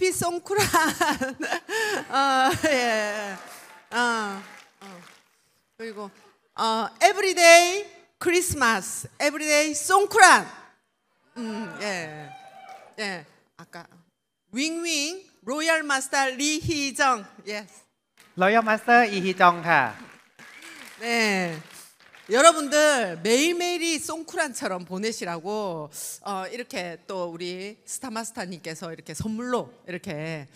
해피 송쿠란. 어, 예, 예. 어, 어. 그리고 어, everyday Christmas, everyday 송쿠란. 음, 예. 예. 예 아까 윙윙 로얄 마스터 리희정. 예 로얄 마스터 이희정 네. 여러분들 매일매일이 송쿠란처럼 보내시라고 어, 이렇게 또 우리 스타마스타님께서 이렇게 선물로 이렇게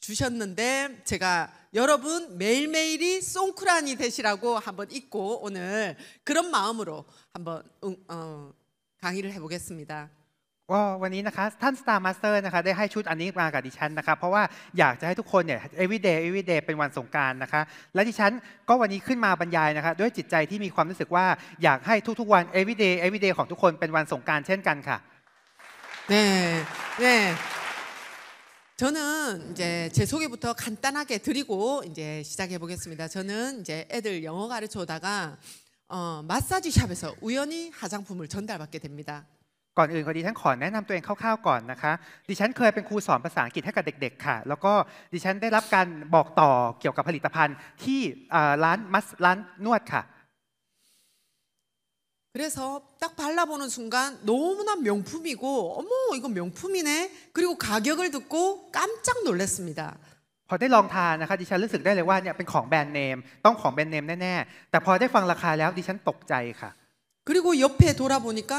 주셨는데 제가 여러분 매일매일이 송쿠란이 되시라고 한번 읽고 오늘 그런 마음으로 한번 응, 어, 강의를 해보겠습니다. ่าวันนี้นะคะท่านสตาร์มาสเตอร์นะคะได้ให้ชุดอันนี้มากับดิฉันนะคะเพราะว่าอยากจะให้ทุกคนเนี่ย everyday everyday เป็นวันสงการนะคะและดิฉันก็วันนี้ขึ้นมาบรรยายนะคะด้วยจิตใจที่มีความรู้สึกว่าอยากให้ทุกๆวัน everyday everyday ของทุกคนเป็นวันสงการเช่นกันค่ะเเน่น่저는이제제소개부터간단하게드리고이제시작해보겠습니다저는이제애들영어가르쳐오다가어마사지샵에서우연히화장품을전달받게됩니다ก่อนอื่นขอดีฉันขอแนะนำตัวเองคร่าวๆก่อนนะคะดิฉันเคยเป็นครูสอนภาษาอังกฤษให้กับเด็กๆค่ะแล้วก็ดิฉันได้รับการบอกต่อเกี่ยวกับผลิตภัณฑ์ที่ร้านมัสร้านนวดค่ะ그래서딱발라보는순간너무나명품이고어머이거명품이네그리고가격을듣고깜짝놀랐습니다พอได้ลองทานนะคะดิฉันรู้สึกได้เลยว่าเนี่ยเป็นของแบรนด์เนมต้องของแบรนด์เนมแน่ๆแต่พอได้ฟังราคาแล้วดิฉันตกใจค่ะ그리고옆에돌아보니까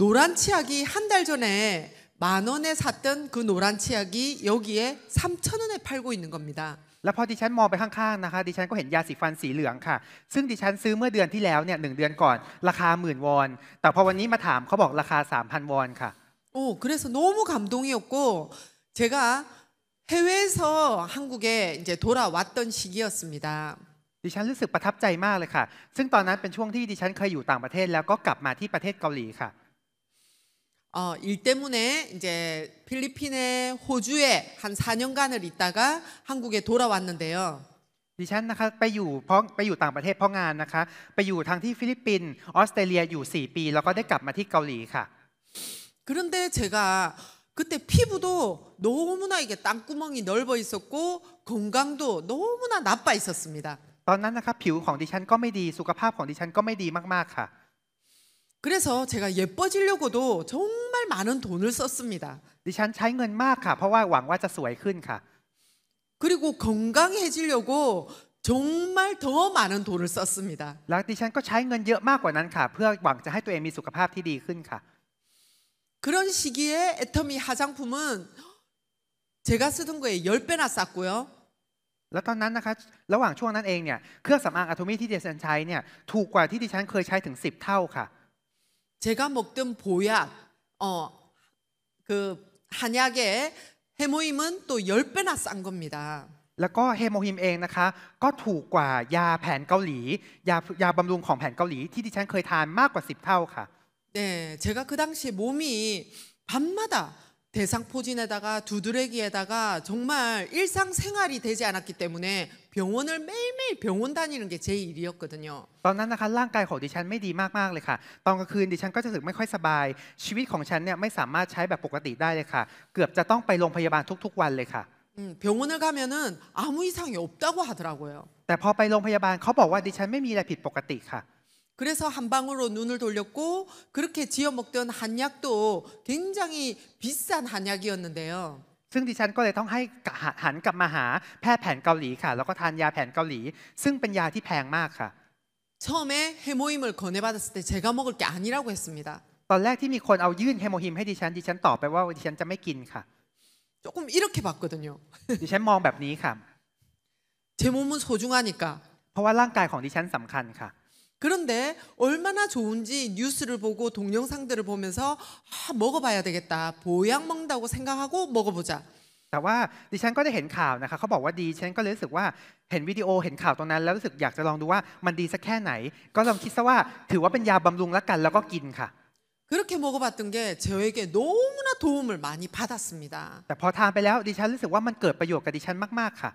노란치약이한달전에만원에샀던그노란치약이여기에3천원에팔고있는겁니다แล้วพอดิฉันมองไปข้างๆนะคะดิฉันก็เห็นยาสีฟันสีเหลืองค่ะซึ่งดิฉันซื้อเมื่อเดือนที่แล้วเนี่ยหนึ่งเดือนก่อนราคาหมื่นวอนแต่พอวันนี้มาถามเขาบอกราคา3,000วอนค่ะโอ้그래서너무감동이었고제가해외에서한국에이제돌아왔던시기였습니다ดิฉันรู้สึกประทับใจมากเลยค่ะซึ่งตอนนั้นเป็นช่วงที่ดิฉันเคยอยู่ต่างประเทศแล้วก็กลับมาที่ประเทศเกาหลีค่ะ 어, 일 때문에 이제 필리핀에 호주에 한 4년간을 있다가 한국에 돌아왔는데요. ดิฉันนะคะไปอยู่เพราะไปอยู่ต่างประเทศเพราะงานนะคะไปอยู่ทางที่ฟิลิปปินส์ออสเตรเลียอยู่4ปีแล้วก็ได้กลับมาที่เกาหลีค่ะ 그런데 제가 그때 피부도 너무나 이게 땅구멍이 넓어 있었고 건강도 너무나 나빠 있었습니다. ตอนนั้นนะคะผิวของดิฉันก็ไม่ดีสุขภาพของดิฉันก็ไม่ดีมากๆค่ะ 그래서 제가 예뻐지려고도 정말 많은 돈을 썼습니다. ดิฉันใช้เงินมากค่ะเพราะว่าหวังว่าจะสวยขึ้นค่ะ 그리고 건강해지려고 정말 더 많은 돈을 썼습니다. แล้วดิฉันก็ใช้เงินเยอะมากกว่านั้นค่ะเพื่อหวังจะให้ตัวเองมีสุขภาพที่ดีขึ้นค่ะ 그런 시기에 애터미 화장품은 제가 쓰던 거에 10배나 쌌고요. แล้วตอนนั้นนะคะระหว่างช่วงนั้นเองเนี่ยเครื่องสำอางอะโทมี่ที่ดิฉันใช้เนี่ยถูกกว่าที่ดิฉันเคยใช้ถึง10เท่าค่ะ 제가 먹던 보약, 어, 그 한약의 해모임은 또 10배나 싼 겁니다. แล้วก็เฮโมฮิมเองนะคะก็ถูกกว่ายาแผนเกาหลียายาบำรุงของแผนเกาหลีที่ดิฉันเคยทานมากกว่า10เท่าค่ะ 네, 제가 그 당시 몸이 밤마다 대상포진에다가두드레기에다가정말일상생활이되지않았기때문에병원을매일매일병원다니는게제일이었거든요ตอนนั้นนะคะร่างกายของดิฉันไม่ดีมากๆเลยค่ะตอนกลางคืนดิฉันก็จะรู้สึกไม่ค่อยสบายชีวิตของฉันเนี่ยไม่สามารถใช้แบบปกติได้เลยค่ะเกือบจะต้องไปโรงพยาบาลทุกๆวันเลยค่ะ병원을가면은아무이상이없다고하더라고요แต่พอไปโรงพยาบาลเขาบอกว่าดิฉันไม่มีอะไรผิดปกติค่ะ 그래서 한 방으로 눈을 돌렸고 그렇게 지어 먹던 한약도 굉장히 비싼 한약이었는데요. ซึ่งดิฉันก็เลยต้องให้หันกลับมาหาแพทย์แผนเกาหลีค่ะแล้วก็ทานยาแผนเกาหลีซึ่งเป็นยาที่แพงมากค่ะ 처음에 해모임을 권해받았을 때 제가 먹을 게 아니라고 했습니다. ตอนแรกที่มีคนเอายื่นเฮโมฮิมให้ดิฉันดิฉันตอบไปว่าดิฉันจะไม่กินค่ะ 조금 이렇게 봤거든요. ดิฉันมองแบบนี้ค่ะ제 몸은 소중하니까 เพราะว่าร่างกายของดิฉันสำคัญค่ะ 그런데 얼마나 좋은지 뉴스를 보고 동영상들을 보면서 아, 먹어봐야 되겠다. 보약 먹는다고 생각하고 먹어보자. แต่ว่าดิฉันก็ได้เห็นข่าวนะคะเขาบอกว่าดีฉันก็เลยรู้สึกว่าเห็นวิดีโอเห็นข่าวตรงนั้นแล้วรู้สึกอยากจะลองดูว่ามันดีสักแค่ไหนก็ลองคิดซะว่าถือว่าเป็นยาบำรุงแล้วกันแล้วก็กินค่ะ 그렇게 먹어봤던 게 저에게 너무나 도움을 많이 받았습니다. แต่พอทานไปแล้วดิฉันรู้สึกว่ามันเกิดประโยชน์กับดิฉันมากๆค่ะ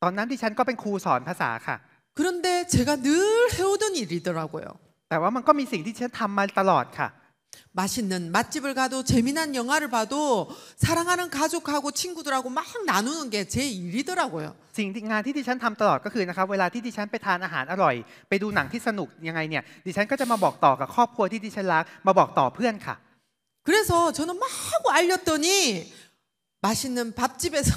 ตอนนั้นดิฉันก็เป็นครูสอนภาษาค่ะ 그런데 제가 늘 해오던 일이더라고요. แต่ว่ามันก็มีสิ่งที่ฉันทำมาตลอดค่ะ 맛있는 맛집을 가도 재미난 영화를 봐도 사랑하는 가족하고 친구들하고 막 나누는 게 제 일이더라고요. สิ่งที่งานที่ดิฉันทำตลอดก็คือนะครับเวลาที่ดิฉันไปทานอาหารอร่อยไปดูหนังที่สนุกยังไงเนี่ยดิฉันก็จะมาบอกต่อกับครอบครัวที่ดิฉันรักมาบอกต่อเพื่อนค่ะ 그래서 저는 막 하고 알렸더니 맛있는 밥집에서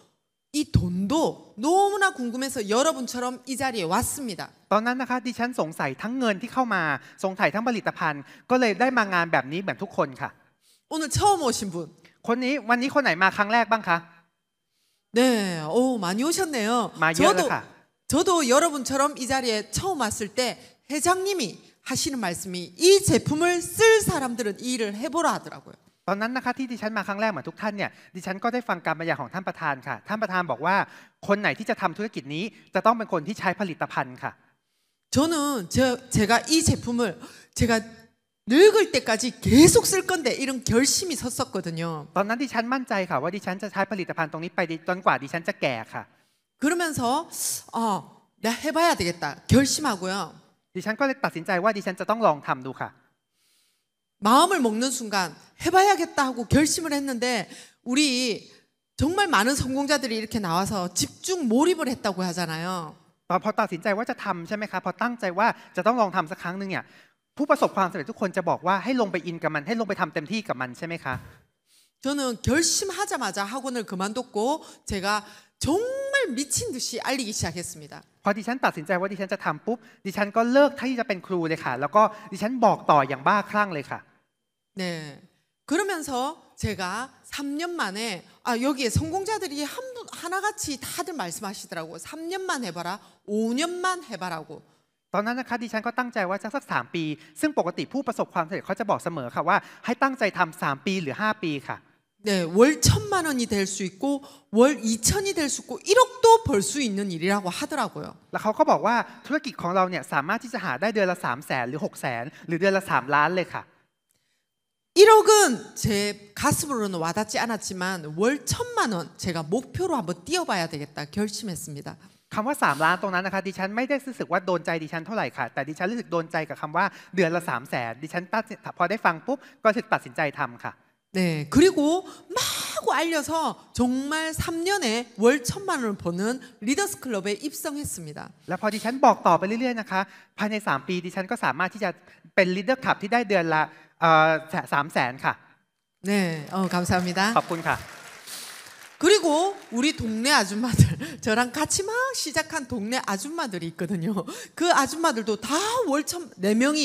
이 돈도 너무나 궁금해서 여러분처럼 이 자리에 왔습니다. ตอนนั้นนะคะดิฉันสงสัยทั้งเงินที่เข้ามาสงสัยทั้งผลิตภัณฑ์ก็เลยได้มางานแบบนี้เหมทุกคนค่ะ 오늘 처음 오신 분. คนนี้วันนี้ค 네. 오, 많이 오셨네요. 저도 저도 여러분처럼 이 자리에 처음 왔을 때 회장님이 하시는 말씀이 이 제품을 쓸 사람들은 이 일을 해보라 하더라고요. อนนั้นนะคะที่ดิฉันมาครั้งแรกเหมือนทุกท่านเนี่ยดิฉันก็ได้ฟังการบรรยายของท่านประธานค่ะท่านประธานบอกว่าคนไหนที่จะทำธุรกิจนี้จะต้องเป็นคนที่ใช้ผลิตภัณฑ์ค่ะ저는제제가이제품을제가늙을때까지계속쓸건데이런결심이섰었거든요ตอนนั้นดิฉันมั่นใจค่ะว่าดิฉันจะใช้ผลิตภัณฑ์ตรงนี้ไปจนกว่าดิฉันจะแก่ค่ะ그러면서어나해봐야되겠다결심하고요ดิฉันก็เลยตัดสินใจว่าดิฉันจะต้องลองทำดูค่ะ 마음을 먹는 순간 해봐야겠다 하고 결심을 했는데 우리 정말 많은 성공자들이 이렇게 나와서 집중 몰입을 했다고 하잖아요. พอตัดสินใจว่าจะทำใช่ไหมคะพอตั้งใจว่าจะต้องลองทำสักครั้งหนึ่งเนี่ยผู้ประสบความสำเร็จทุกคนจะบอกว่าให้ลงไปอินกับมันให้ลงไปทำเต็มที่กับมันใช่ไหมคะ 저는 결심하자마자 학원을 그만뒀고 제가 정말 미친 듯이 알리기 시작했습니다. พอดิฉันตัดสินใจว่าดิฉันจะทำปุ๊บดิฉันก็เลิกที่จะเป็นครูเลยค่ะแล้วก็ดิฉันบอกต่ออย่างบ้าคลั่งเลยค่ะ 네. 그러면서 제가 3년 만에 아 여기에 성공자들이 한분 하나같이 다들 말씀하시더라고. 3년만 해 봐라. 5년만 해 봐라고. ตอนนั้นนะคะดิฉันก็ตั้งใจว่าจะสัก3ปีซึ่งปกติผู้ประสบความสำเร็จเขาจะบอกเสมอค่ะว่าให้ตั้งใจทํา3ปีหรือ5ปีค่ะ 네, 월 천만 원이 될 수 있고 월 이천이 될 수 있고 1억도 벌수 있는 일이라고 하더라고요. แล้วเขาก็บอกว่าธุรกิจของเราเนี่ยสามารถที่จะหาได้เดือนละ3 0 0 0 0หรือ6 0 0 0 0หรือเดือนละ3ล้านเลยค่ะ 1억은 제 가슴으로는 와닿지 않았지만 월 천만 원 제가 목표로 한번 뛰어봐야 되겠다 결심했습니다. คำว่า3ล้านตรงนั้นนะคะดิฉันไม่ได้รู้สึกว่าโดนใจดิฉันเท่าไหร่ค่ะ แต่ดิฉันรู้สึกโดนใจกับคำว่าเดือนละ3 0 0แสนดิฉันตัดพอได้ฟังปุ๊บก็ถึงตัดสินใจทำค่ะ 네, 그리고 마구 알려서 정말 3년에 월 천만 원을 버는 리더스 클럽에 입성했습니다. แล้วพอดิฉันบอกต่อไปเรื่อยๆนะคะภายใน3ปีดิฉันก็สามารถที่จะเป็นลีดเดอร์คลับที่ได้เดือนละ สามแสนค่ะเน่อ감사합니다ขอบคุณค่ะ그리고우리동네아줌마들저랑같이막시작한동네아줌마들이있거든요그아줌마들도다월천네명이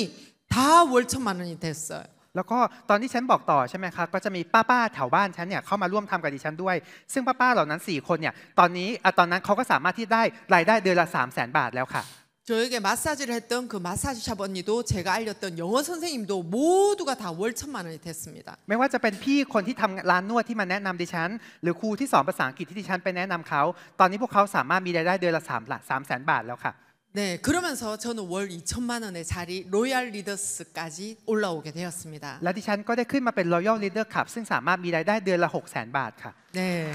다월천만원이됐어요แล้วก็ตอนที่ฉันบอกต่อใช่ไหมคะก็จะมีป้าๆแถวบ้านฉันเนี่ยเข้ามาร่วมทำกับดิฉันด้วยซึ่งป้าๆเหล่านั้น4คนเนี่ยตอนนี้ตอนนั้นเขาก็สามารถที่ได้รายได้เดือนละ3 0 0 0 0 0บาทแล้วค่ะ 저에게 마사지를 했던 그 마사지 샵 언니도 제가 알렸던 영어 선생님도 모두가 다월 천만 원이 됐습니다. ไม่ว่าจะเป็นพี่คนที่ทำร้านนวดที่มาแนะนำดิฉันหรือครูที่สอนภาษาอังกฤษที่ดิฉันไปแนะนำเขา ตอนนี้พวกเขาสามารถมีรายได้เดือนละ3ามสามแสนบาทแล้วค่ะ 네, 그러면서 저는 월 2천만 원의 자리 로얄 리더스까지 올라오게 되었습니다. และดิฉันก็ได้ขึ้นมาเป็น Royal Leader Club ซึ่งสามารถมีรายได้เดือนละ6 0 0 0 0 0บาทค่ะ 네.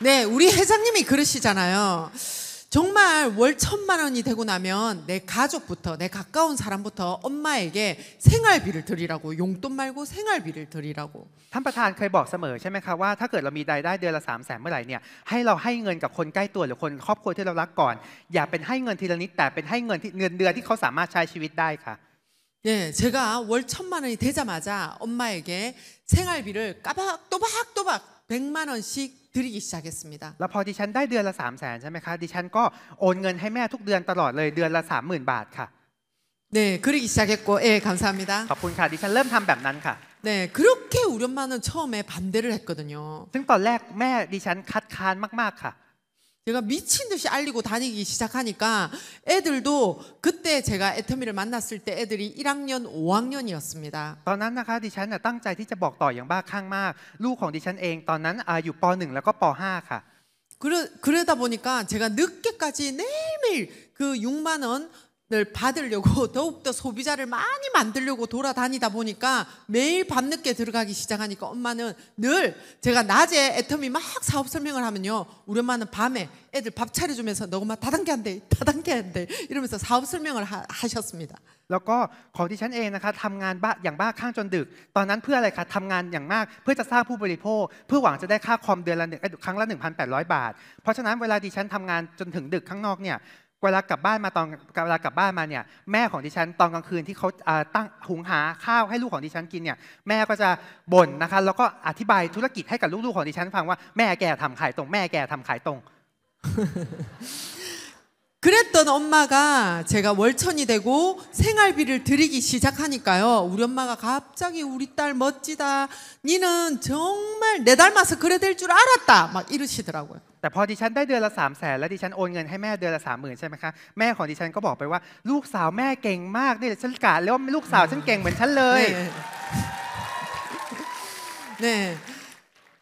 네, 우리 회장님이 그러시잖아요. 정말 월 천만 원이 되고 나면 내 가족부터 내 가까운 사람부터 엄마에게 생활비를 드리라고 용돈 말고 생활비를 드리라고 ท่านประธานเคยบอกเสมอใช่ไหมคะว่าถ้าเกิดเรามีรายได้เดือนละ3 0 0แสนเมื่อไหร่เนี่ยให้เราให้เงินกับคนใกล้ตัวหรือคนครอบครัวที่เรารักก่อน อย่าเป็นให้เงินทีละนิดแต่เป็นให้เงินที่เงินเดือนที่เขาสามารถใช้ชีวิตได้ค่ะ 예, 제가 월 천만 원이 되자마자 엄마에게 생활비를 까박 또박또박 100만 원씩 드리기 시작했습니다. แล้วพอดิฉันได้เดือนละ3 0 0แสนใช่ไหมคะ ดิฉันก็โอนเงินให้แม่ทุกเดือนตลอดเลย เดือนละ 30,000บาทค่ะ 네, 그러기 시작했고, 예, 감사합니다. ขอบคุณค่ะดิฉันเริ่มทำแบบนั้นค่ะ 네, 그렇게 우리 엄마는 처음에 반대를 했거든요. ซึ่งตอนแรกแม่ดิฉันคัดค้านมากๆค่ะ 제가 미친 듯이 알리고 다니기 시작하니까 애들도 그때 제가 애터미를 만났을 때 애들이 1학년, 5학년이었습니다. 그러, 그러다 보니까 제가 늦게까지 매일매일 그 6만 원를 받으려고 더욱더 소비자를 많이 만들려고 돌아다니다 보니까 매일 밤늦게 들어가기 시작하니까 엄마는 늘 제가 낮에 애텀이 막 사업 설명을 하면요. 우리 엄마는 밤에 애들 밥 차려주면서 너 엄마 다단계 한대, 다단계 한대 이러면서 사업 설명을 하, 하셨습니다. แล้วก็ของดิฉันเองนะคะทำงานบ้าอย่างบ้าข้างจนดึกตอนนั้นเพื่ออะไรคะทำงานอย่างมากเพื่อจะสร้างผู้บริโภคเพื่อหวังจะได้ค่าคอมเดือนละหนึ่งครั้งละ1,800 บาทเพราะฉะนั้นเวลาดิฉันทำงานจนถึงดึกข้างนอกเนี่ยเวลากลับบ้านมาตอนเวลากลับบ้านมาเนี่ยแม่ของดิฉันตอนกลางคืนที่เขาตั้งหุงหาข้าวให้ลูกของดิฉันกินเนี่ยแม่ก็จะบ่นนะคะ แล้วก็อธิบายธุรกิจให้กับลูกๆของดิฉันฟังว่าแม่แกทำขายตรงแม่แกทำขายตรง 그랬던 엄마가 제가 월천이 되고 생활비를 드리기 시작하니까요. 우리 엄마가 갑자기 우리 딸 멋지다. 니는 정말 내 닮아서 그래 될 줄 알았다. 막 이러시더라고요. แต่พอดิฉันได้เดือนละสามแสนแล้วดิฉันโอนเงินให้แม่เดือนละสามหมื่นใช่ไหมคะแม่ของดิฉันก็บอกไปว่าลูกสาวแม่เก่งมากนี่ฉันกะแล้วว่าลูกสาวฉันเก่งเหมือนฉันเลย 네. 네.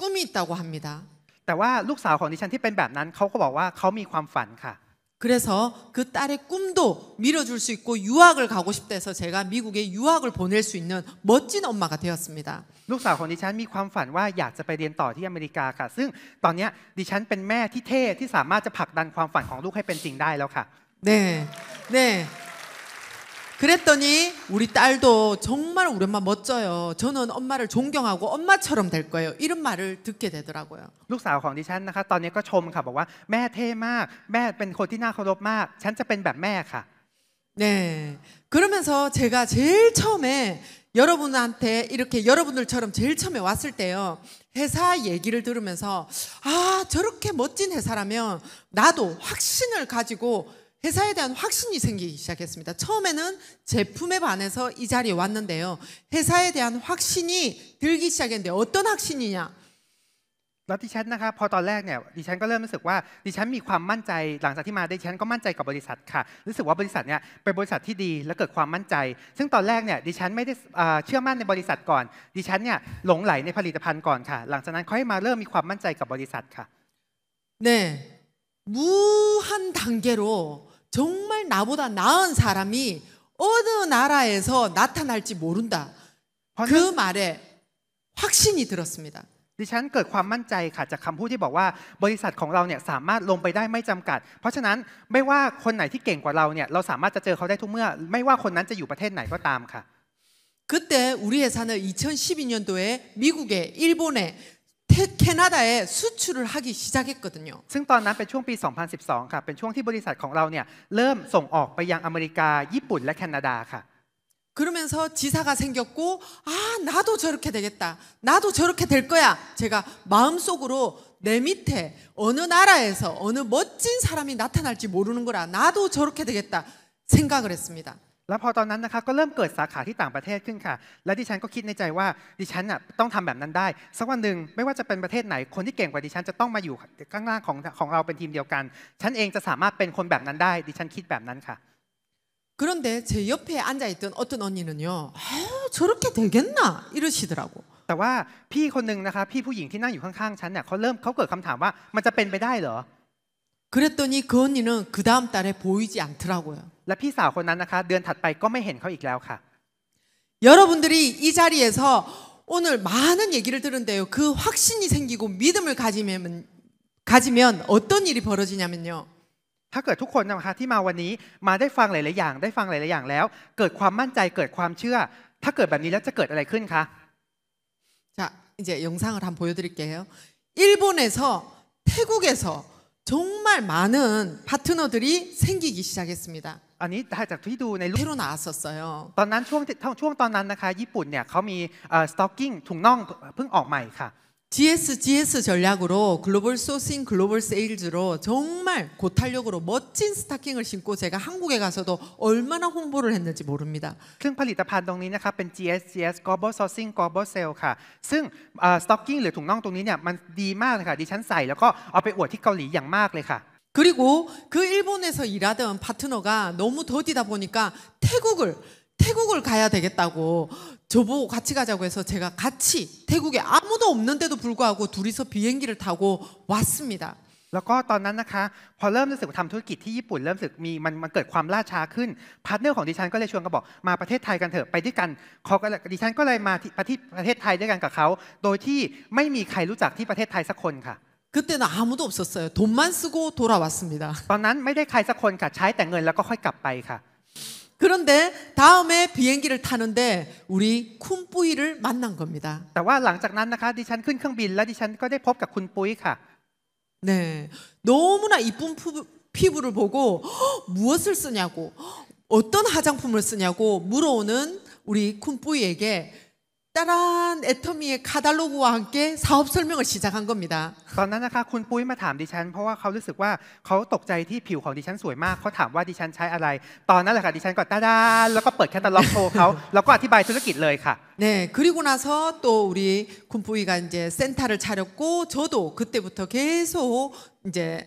꿈이있다고합니다แต่ว่าลูกสาวของดิฉันที่เป็นแบบนั้นเขาก็บอกว่าเขามีความฝันค่ะ그래서그딸의꿈도밀어줄수있고유학을가고싶다해서제가미국에유학을보낼수있는멋진엄마가되었습니다ลูกสาวของดิฉันมีความฝันว่าอยากจะไปเรียนต่อที่อเมริกาค่ะซึ่งตอนนี้ดิฉันเป็นแม่ที่เท่ที่สามารถจะผลักดันความฝันของลูกให้เป็นจริงได้แล้วค่ะเน่네네 그랬더니 우리 딸도 정말 우리 엄마 멋져요. 저는 엄마를 존경하고 엄마처럼 될 거예요. 이런 말을 듣게 되더라고요. ลูกสาวของดิฉันนะคะตอนนี้ก็ชมค่ะบอกว่าแม่เท่มากแม่เป็นคนที่น่าเคารพมากฉันจะเป็นแบบแม่ค่ะ 네. 그러면서 제가 제일 처음에 여러분한테 이렇게 여러분들처럼 제일 처음에 왔을 때요. 회사 얘기를 들으면서 아, 저렇게 멋진 회사라면 나도 확신을 가지고 회사에대한확신이생기기시작했습니다처음에는제품에반해서이자리에왔는데요회사에대한확신이들기시작했는데어떤확신이냐แล้วดิฉันนะคะพอตอนแรกเนี่ยดิฉันก็เริ่มรู้สึกว่าดิฉันมีความมั่นใจหลังจากที่มาดิฉันก็มั่นใจกับบริษัทค่ะรู้สึกว่าบริษัทเนี่ยเป็นบริษัทที่ดีและเกิดความมั่นใจซึ่งตอนแรกเนี่ยดิฉันไม่ได้เชื่อมั่นในบริษัทก่อนดิฉันเนี่ยหลงไหลในผลิตภัณฑ์ก่อนค่ะหลังจากนั้นค่อยมาเริ่มมีความมั่นใจกับบริษัทค่ะเน่ 무한 단계로 정말 나보다 나은 사람이 어느 나라에서 나타날지 모른다. 그 말에 확신이 들었습니다. ดิฉันเกิดความมั่นใจค่ะจากคำพูดที่บอกว่าบริษัทของเราเนี่ยสามารถลงไปได้ไม่จำกัดเพราะฉะนั้นไม่ว่าคนไหนที่เก่งกว่าเราเนี่ยเราสามารถจะเจอเขาได้ทุกเมื่อ ไม่ว่าคนนั้นจะอยู่ประเทศไหนก็ตามค่ะ그때우리회사는2012년도에미국에일본에 캐나다에 수출을 하기 시작했거든요. 2012ค่ะเป็นช่วงที่บริษัทของเราเนี่ยเริ่มส่งออกไปยังอเมริกาญี่ปุ่นและแคนาดาค่ะ 그러면서 지사가 생겼고 아 나도 저렇게 되겠다 나도 저렇게 될 거야 제가 마음속으로 내 밑에 어느 나라에서 어느 멋진 사람이 나타날지 모르는 거라 나도 저렇게 되겠다 생각을 했습니다. แล้วพอตอนนั้นนะคะก็เริ่มเกิดสาขาที่ต่างประเทศขึ้นค่ะและดิฉันก็คิดในใจว่าดิฉันน่ะต้องทำแบบนั้นได้สักวันหนึ่งไม่ว่าจะเป็นประเทศไหนคนที่เก่งกว่าดิฉันจะต้องมาอยู่ข้างล่างของของเราเป็นทีมเดียวกันฉันเองจะสามารถเป็นคนแบบนั้นได้ดิฉันคิดแบบนั้นค่ะ그런데제옆에앉아있던어떤언니는요저렇게되겠나이러시더라고แต่ว่าพี่คนหนึ่งนะคะพี่ผู้หญิงที่นั่งอยู่ข้างๆฉันเนี่ยเขาเริ่มเขาเกิดคำถามว่ามันจะเป็นไปได้เหรอ 그랬더니 그 언니는 그 다음 달에 보이지 않더라고요. และพี่สาวคนนั้นนะคะเดือนถัดไปก็ไม่เห็นเขาอีกแล้วค่ะ 여러분들이 이 자리에서 오늘 많은 얘기를 들은데요. 그 확신이 생기고 믿음을 가지면 가지면 어떤 일이 벌어지냐면요. ถ้าเกิดทุกคนนะคะที่มาวันนี้มาได้ฟังหลายๆอย่างได้ฟังหลายๆอย่างแล้วเกิดความมั่นใจเกิดความเชื่อถ้าเกิดแบบนี้แล้วจะเกิดอะไรขึ้นคะ 자, 이제 영상을 한번 보여 드릴게요. 일본에서 태국에서 정말 많은 파트너들이 생기기 시작했습니다. อันนี้จากที่ดูในรูป 새로 나왔었어요. ตอนนั้นช่วงช่วงตอนนั้นนะคะญี่ปุ่นเนี่ยเขามีสต็อกกิ้งถุงน่องเพิ่งออกใหม่ค่ะ GS GS 전략으로 글로벌 소싱 글로벌 세일즈로 정말 고탄력으로 멋진 스타킹을 신고 제가 한국에 가서도 얼마나 홍보를 했는지 모릅니다. ซผลิตภัณฑ์ตรงนี้นะครับเป็น GS GS Global Sourcing Global Sale ค่ะซึ่งสต็อกกิ้หรือถุงน่องตรงนี้เนี่ยมันดีมากเลยค่ะดิฉันใส่แล้วก็เอาไปอวดที่เกาหลีอย่างมากเลยค่ะ 그리고 그 일본에서 일하던 파트너가 너무 더디다 보니까 태국을 태국을가야되겠다고저보고같이가자고해서제가같이태국에아무도없는데도불구하고둘이서비행기를타고왔습니다แล้วก็ตอนนั้นนะคะพอเริ่มรู้สึกทำธุรกิจที่ญี่ปุ่นเริ่มรู้สึกมีมันมันเกิดความล่าช้าขึ้นพาร์ทเนอร์ของดิฉันก็เลยชวนกันบอกมาประเทศไทยกันเถอะไปด้วยกันเขาก็ดิฉันก็เลยมาที่ประเทศประเทศไทยด้วยกันกับเขาโดยที่ไม่มีใครรู้จักที่ประเทศไทยสักคนค่ะ그때는아무도없었어요돈만쓰고돌아왔습니다ตอนนั้นไม่ได้ใครสักคนค่ะใช้แต่เงินแล้วก็ค่อยกลับไปค่ะ 그런데 다음에 비행기를 타는데 우리 쿤뿌이를 만난 겁니다. 네. 너무나 이쁜 피부를 보고 무엇을 쓰냐고 어떤 화장품을 쓰냐고 물어오는 우리 쿤뿌이에게 따란 애터미의 카달로그와 함께 사업 설명을 시작한 겁니다. ตอนนั้นนะคะคุณปุ้ยมาถามดิฉันเพราะว่าเขารู้สึกว่า เขาตกใจที่ผิวของดิฉันสวยมาก เขาถามว่าดิฉันใช้อะไร ตอนนั้นแหละค่ะ ดิฉันก็ตาดาแล้วก็เปิดแคตตาล็อกโชว์เขาแล้วก็อธิบายธุรกิจเลยค่ะ 네, 그리고 나서 또 우리 군부이가 이제 센터를 차렸고 저도 그때부터 계속 이제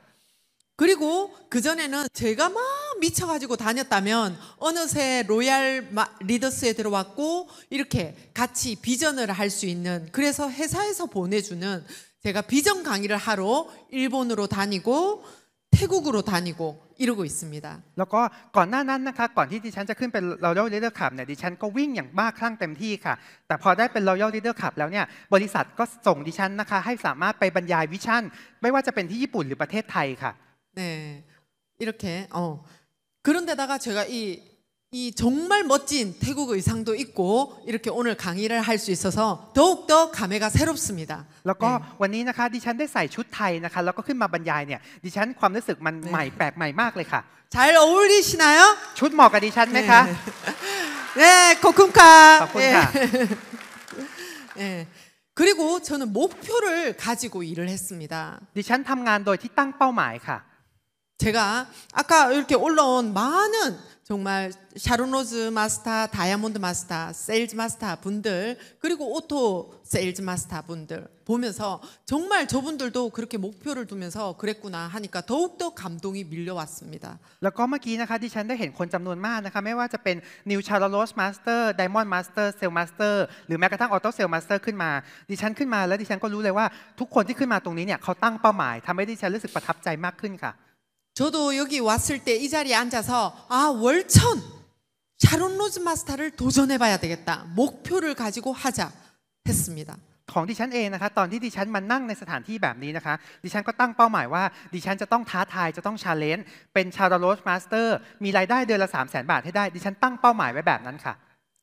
그리고 그전에는 제가 막 미쳐가지고 다녔다면 어느새 로얄 리더스에 들어왔고 이렇게 같이 비전을 할 수 있는 그래서 회사에서 보내주는 제가 비전 강의를 하러 일본으로 다니고 태국으로 다니고 이러고 있습니다. 그리고 ก่อนหน้านั้นนะคะก่อนที่ดิฉันจะขึ้นเป็น Royal Leader Cup เนี่ยดิฉันก็วิ่งอย่างบ้าคลั่งเต็มที่ค่ะแต่พอได้เป็น Royal Leader Cup แล้วเนี่ยบริษัทก็ส่งดิฉันนะคะให้สามารถไปบรรยายวิชั่นไม่ว่าจะเป็นที่ญี่ปุ่นหรือประเทศไทยค่ะ 네. 이렇게 어. 그런데다가 제가 이, 이 정말 멋진 태국 의상도 입고 이렇게 오늘 강의를 할 수 있어서 더욱더 감회가 새롭습니다. แล้วก็วันนี้นะคะดิฉันได้ใส่ชุดไทยนะคะแล้วก็ขึ้นมาบรรยายเนี่ยดิฉันความรู้สึกมันใหม่แปลกใหม่มากเลยค่ะ잘 어울리시나요? ชุดเหมาะกับดิฉันไหมคะ? 네, 고쿤카. 네. 그리고 저는 목표를 가지고 일을 했습니다. ดิฉันทำงานโดยที่ตั้งเป้าหมายค่ะ 제가 아까 이렇게 올라온 많은 정말 샤론로즈 마스터, 다이아몬드 마스터, 세일즈 마스터 분들 그리고 오토 세일즈 마스터 분들 보면서 정말 저분들도 그렇게 목표를 두면서 그랬구나 하니까 더욱더 감동이 밀려왔습니다. แล้เมื่อกี้นะคะดิฉันได้เห็นคนจำนวนมากนะคะไม่ว่าจะเป็น New Charlotte Rose Master, Diamond Master, Sale m a s t e หรือแม้กระทั่ง Auto Sale Master ขึ้นมาดิฉันขึ้นมาแล้วดิฉันก็รู้เลยว่าทุกคนที่ขึ้นมาตรงนี้เนี่ยเขาตั้งเป้าหมายทำให้ดิฉันรู้สึกประทับใจมากขึ้นค่ะ 저도 여기 왔을 때 이 자리에 앉아서 아 월천 샤론 로즈 마스터를 도전해 봐야 되겠다. 목표를 가지고 하자 했습니다. ของดิฉันเองนะคะตอนที่ดิฉันมานั่งในสถานที่แบบนี้นะคะดิฉันก็ตั้งเป้าหมายว่าดิฉันจะต้องท้าทายจะต้องชาเลนจ์เป็นชาร์ลส์มาสเตอร์มีรายได้เดือนละ3 0 0 0 0 0บาทให้ได้ดิฉันตั้งเป้าหมายไว้แบบนั้นค่ะ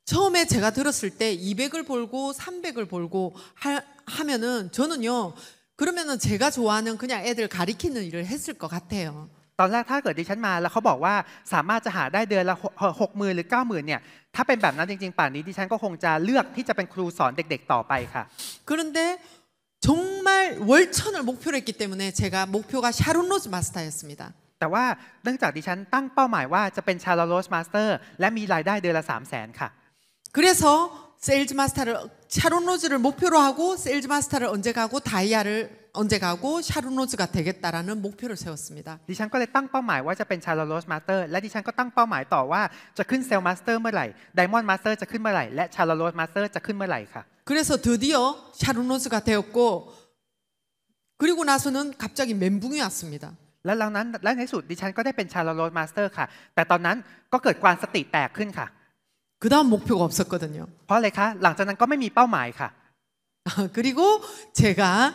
처음에 제가 들었을 때 200을 벌고 300을 벌고 하, 하면은 저는요 그러면은 제가 좋아하는 그냥 애들 가리키는 일을 했을 것 같아요. ตอนแรกถ้าเกิดดิฉันมาแล้วเขาบอกว่าสามารถจะหาได้เดือนละหกหมื่นหรือเก้าหมื่นเนี่ยถ้าเป็นแบบนั้นจริงๆป่านนี้ดิฉันก็คงจะเลือกที่จะเป็นครูสอนเด็กๆต่อไปค่ะ그런데정말월천을목표로했기때문에제가목표가샤론로즈마스터였습니다แต่ว่าเนื่องจากดิฉันตั้งเป้าหมายว่าจะเป็นชาลโรสมาสเตอร์และมีรายได้เดือนละสามแสนค่ะ그래서세일즈마스터를샤론로즈를목표로하고세일즈마스터를언제가고다이아를 언제 가고 샤르노즈가 되겠다라는 목표를 세웠습니다. ดิฉันก็เลยตั้งเป้าหมายว่าจะเป็นชาร์ลโรสมาสเตอร์และดิฉันก็ตั้งเป้าหมายต่อว่าจะขึ้นเซลล์มาสเตอร์เมื่อไหร่ไดมอนด์มาสเตอร์จะขึ้นเมื่อไหร่และชาร์ลโรสมาสเตอร์จะขึ้นเมื่อไหร่ค่ะ 그래서 드디어 샤르노즈가 되었고 그리고 나서는 갑자기 멘붕이 왔습니다. และหลังนั้นและในที่สุดดิฉันก็ได้เป็นชาร์ลโรสมาสเตอร์ค่ะแต่ตอนนั้นก็เกิดความสติแตกขึ้นค่ะ그 다음 목표가 없었거든요. เพราะอะไรคะหลังจากนั้นก็ไม่มีเป้าหมายค่ะ 그리고 제가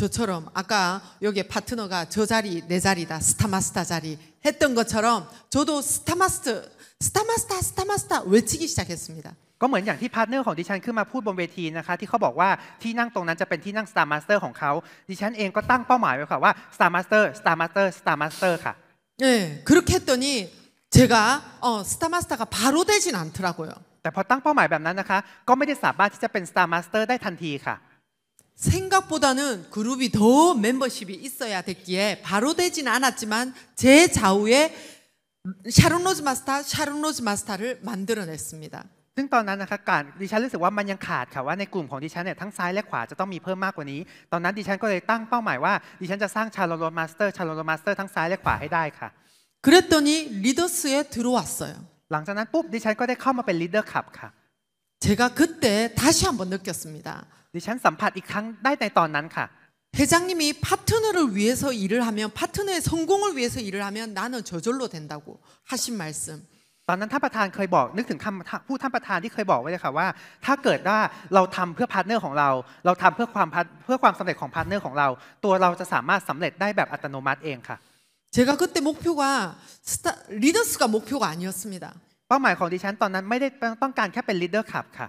저처럼 아까 여기 파트너가 저 자리 내 자리다 스타마스터 자리 했던 것처럼 저도 스타마스터 스타마스터 스타마스터 외치기 시작했습니다. ก็เหมือนอย่างที่พาร์ทเนอร์ของดิฉันขึ้นมาพูดบนเวทีนะคะที่เขาบอกว่าที่นั่งตรงนั้นจะเป็นที่นั่ง Star Master ของเขา ดิฉันเองก็ตั้งเป้าหมายไว้ค่ะว่า Star Master Star Master Star Master ค่ะเออ그렇게했더니제가어스타마스터가바로되진않더라고요แตพอตั้งเป้าหมายแบบนั้นนะคะก็ไม่ได้สามารถที่จะเป็น Star Master ได้ทันทีค่ะ 생각보다는 그룹이 더 멤버십이 있어야 됐기에 바로 되진 않았지만 제 좌우에 샤론 로즈 마스터, 샤론 로즈 마스터를 만들어냈습니다. ซึ่งตอนนั้นนะครับการดิฉันรู้สึกว่ามันยังขาดค่ะว่าในกลุ่มของดิฉันเนี่ยทั้งซ้ายและขวาจะต้องมีเพิ่มมากกว่านี้ตอนนั้นดิฉันก็เลยตั้งเป้าหมายว่าดิฉันจะสร้างชาลอนโรมาสเตอร์ชาลอนโรมาสเตอร์ทั้งซ้ายและขวาให้ได้ค่ะ 그랬더니 리더스에 들어왔어요. หลังจากนั้นปุ๊บดิฉันก็ได้เข้ามาเป็นลีดเดอร์ขับค่ะ 제가 그때 다시 한번 느꼈습니다. ดิฉันสัมผัสอีกครั้งได้ในตอนนั้นค่ะ회장님이파트너를위해서일을하면파트너의성공을위해서일을하면나는저절로된다고하신말씀ตอนนั้นท่านประธานเคยบอกนึกถึงคำผู้ท่านประธานที่เคยบอกไว้เลยค่ะว่าถ้าเกิดว่าเราทำเพื่อพาร์ทเนอร์ของเราเราทำเพื่อความเพื่อความสำเร็จของพาร์ทเนอร์ของเราตัวเราจะสามารถสำเร็จได้แบบอัตโนมัติเองค่ะ제가그때목표가리더스가목표가아니었습니다เป้าหมายของดิฉันตอนนั้นไม่ได้ต้องการแค่เป็นลีดเดอร์ขับค่ะ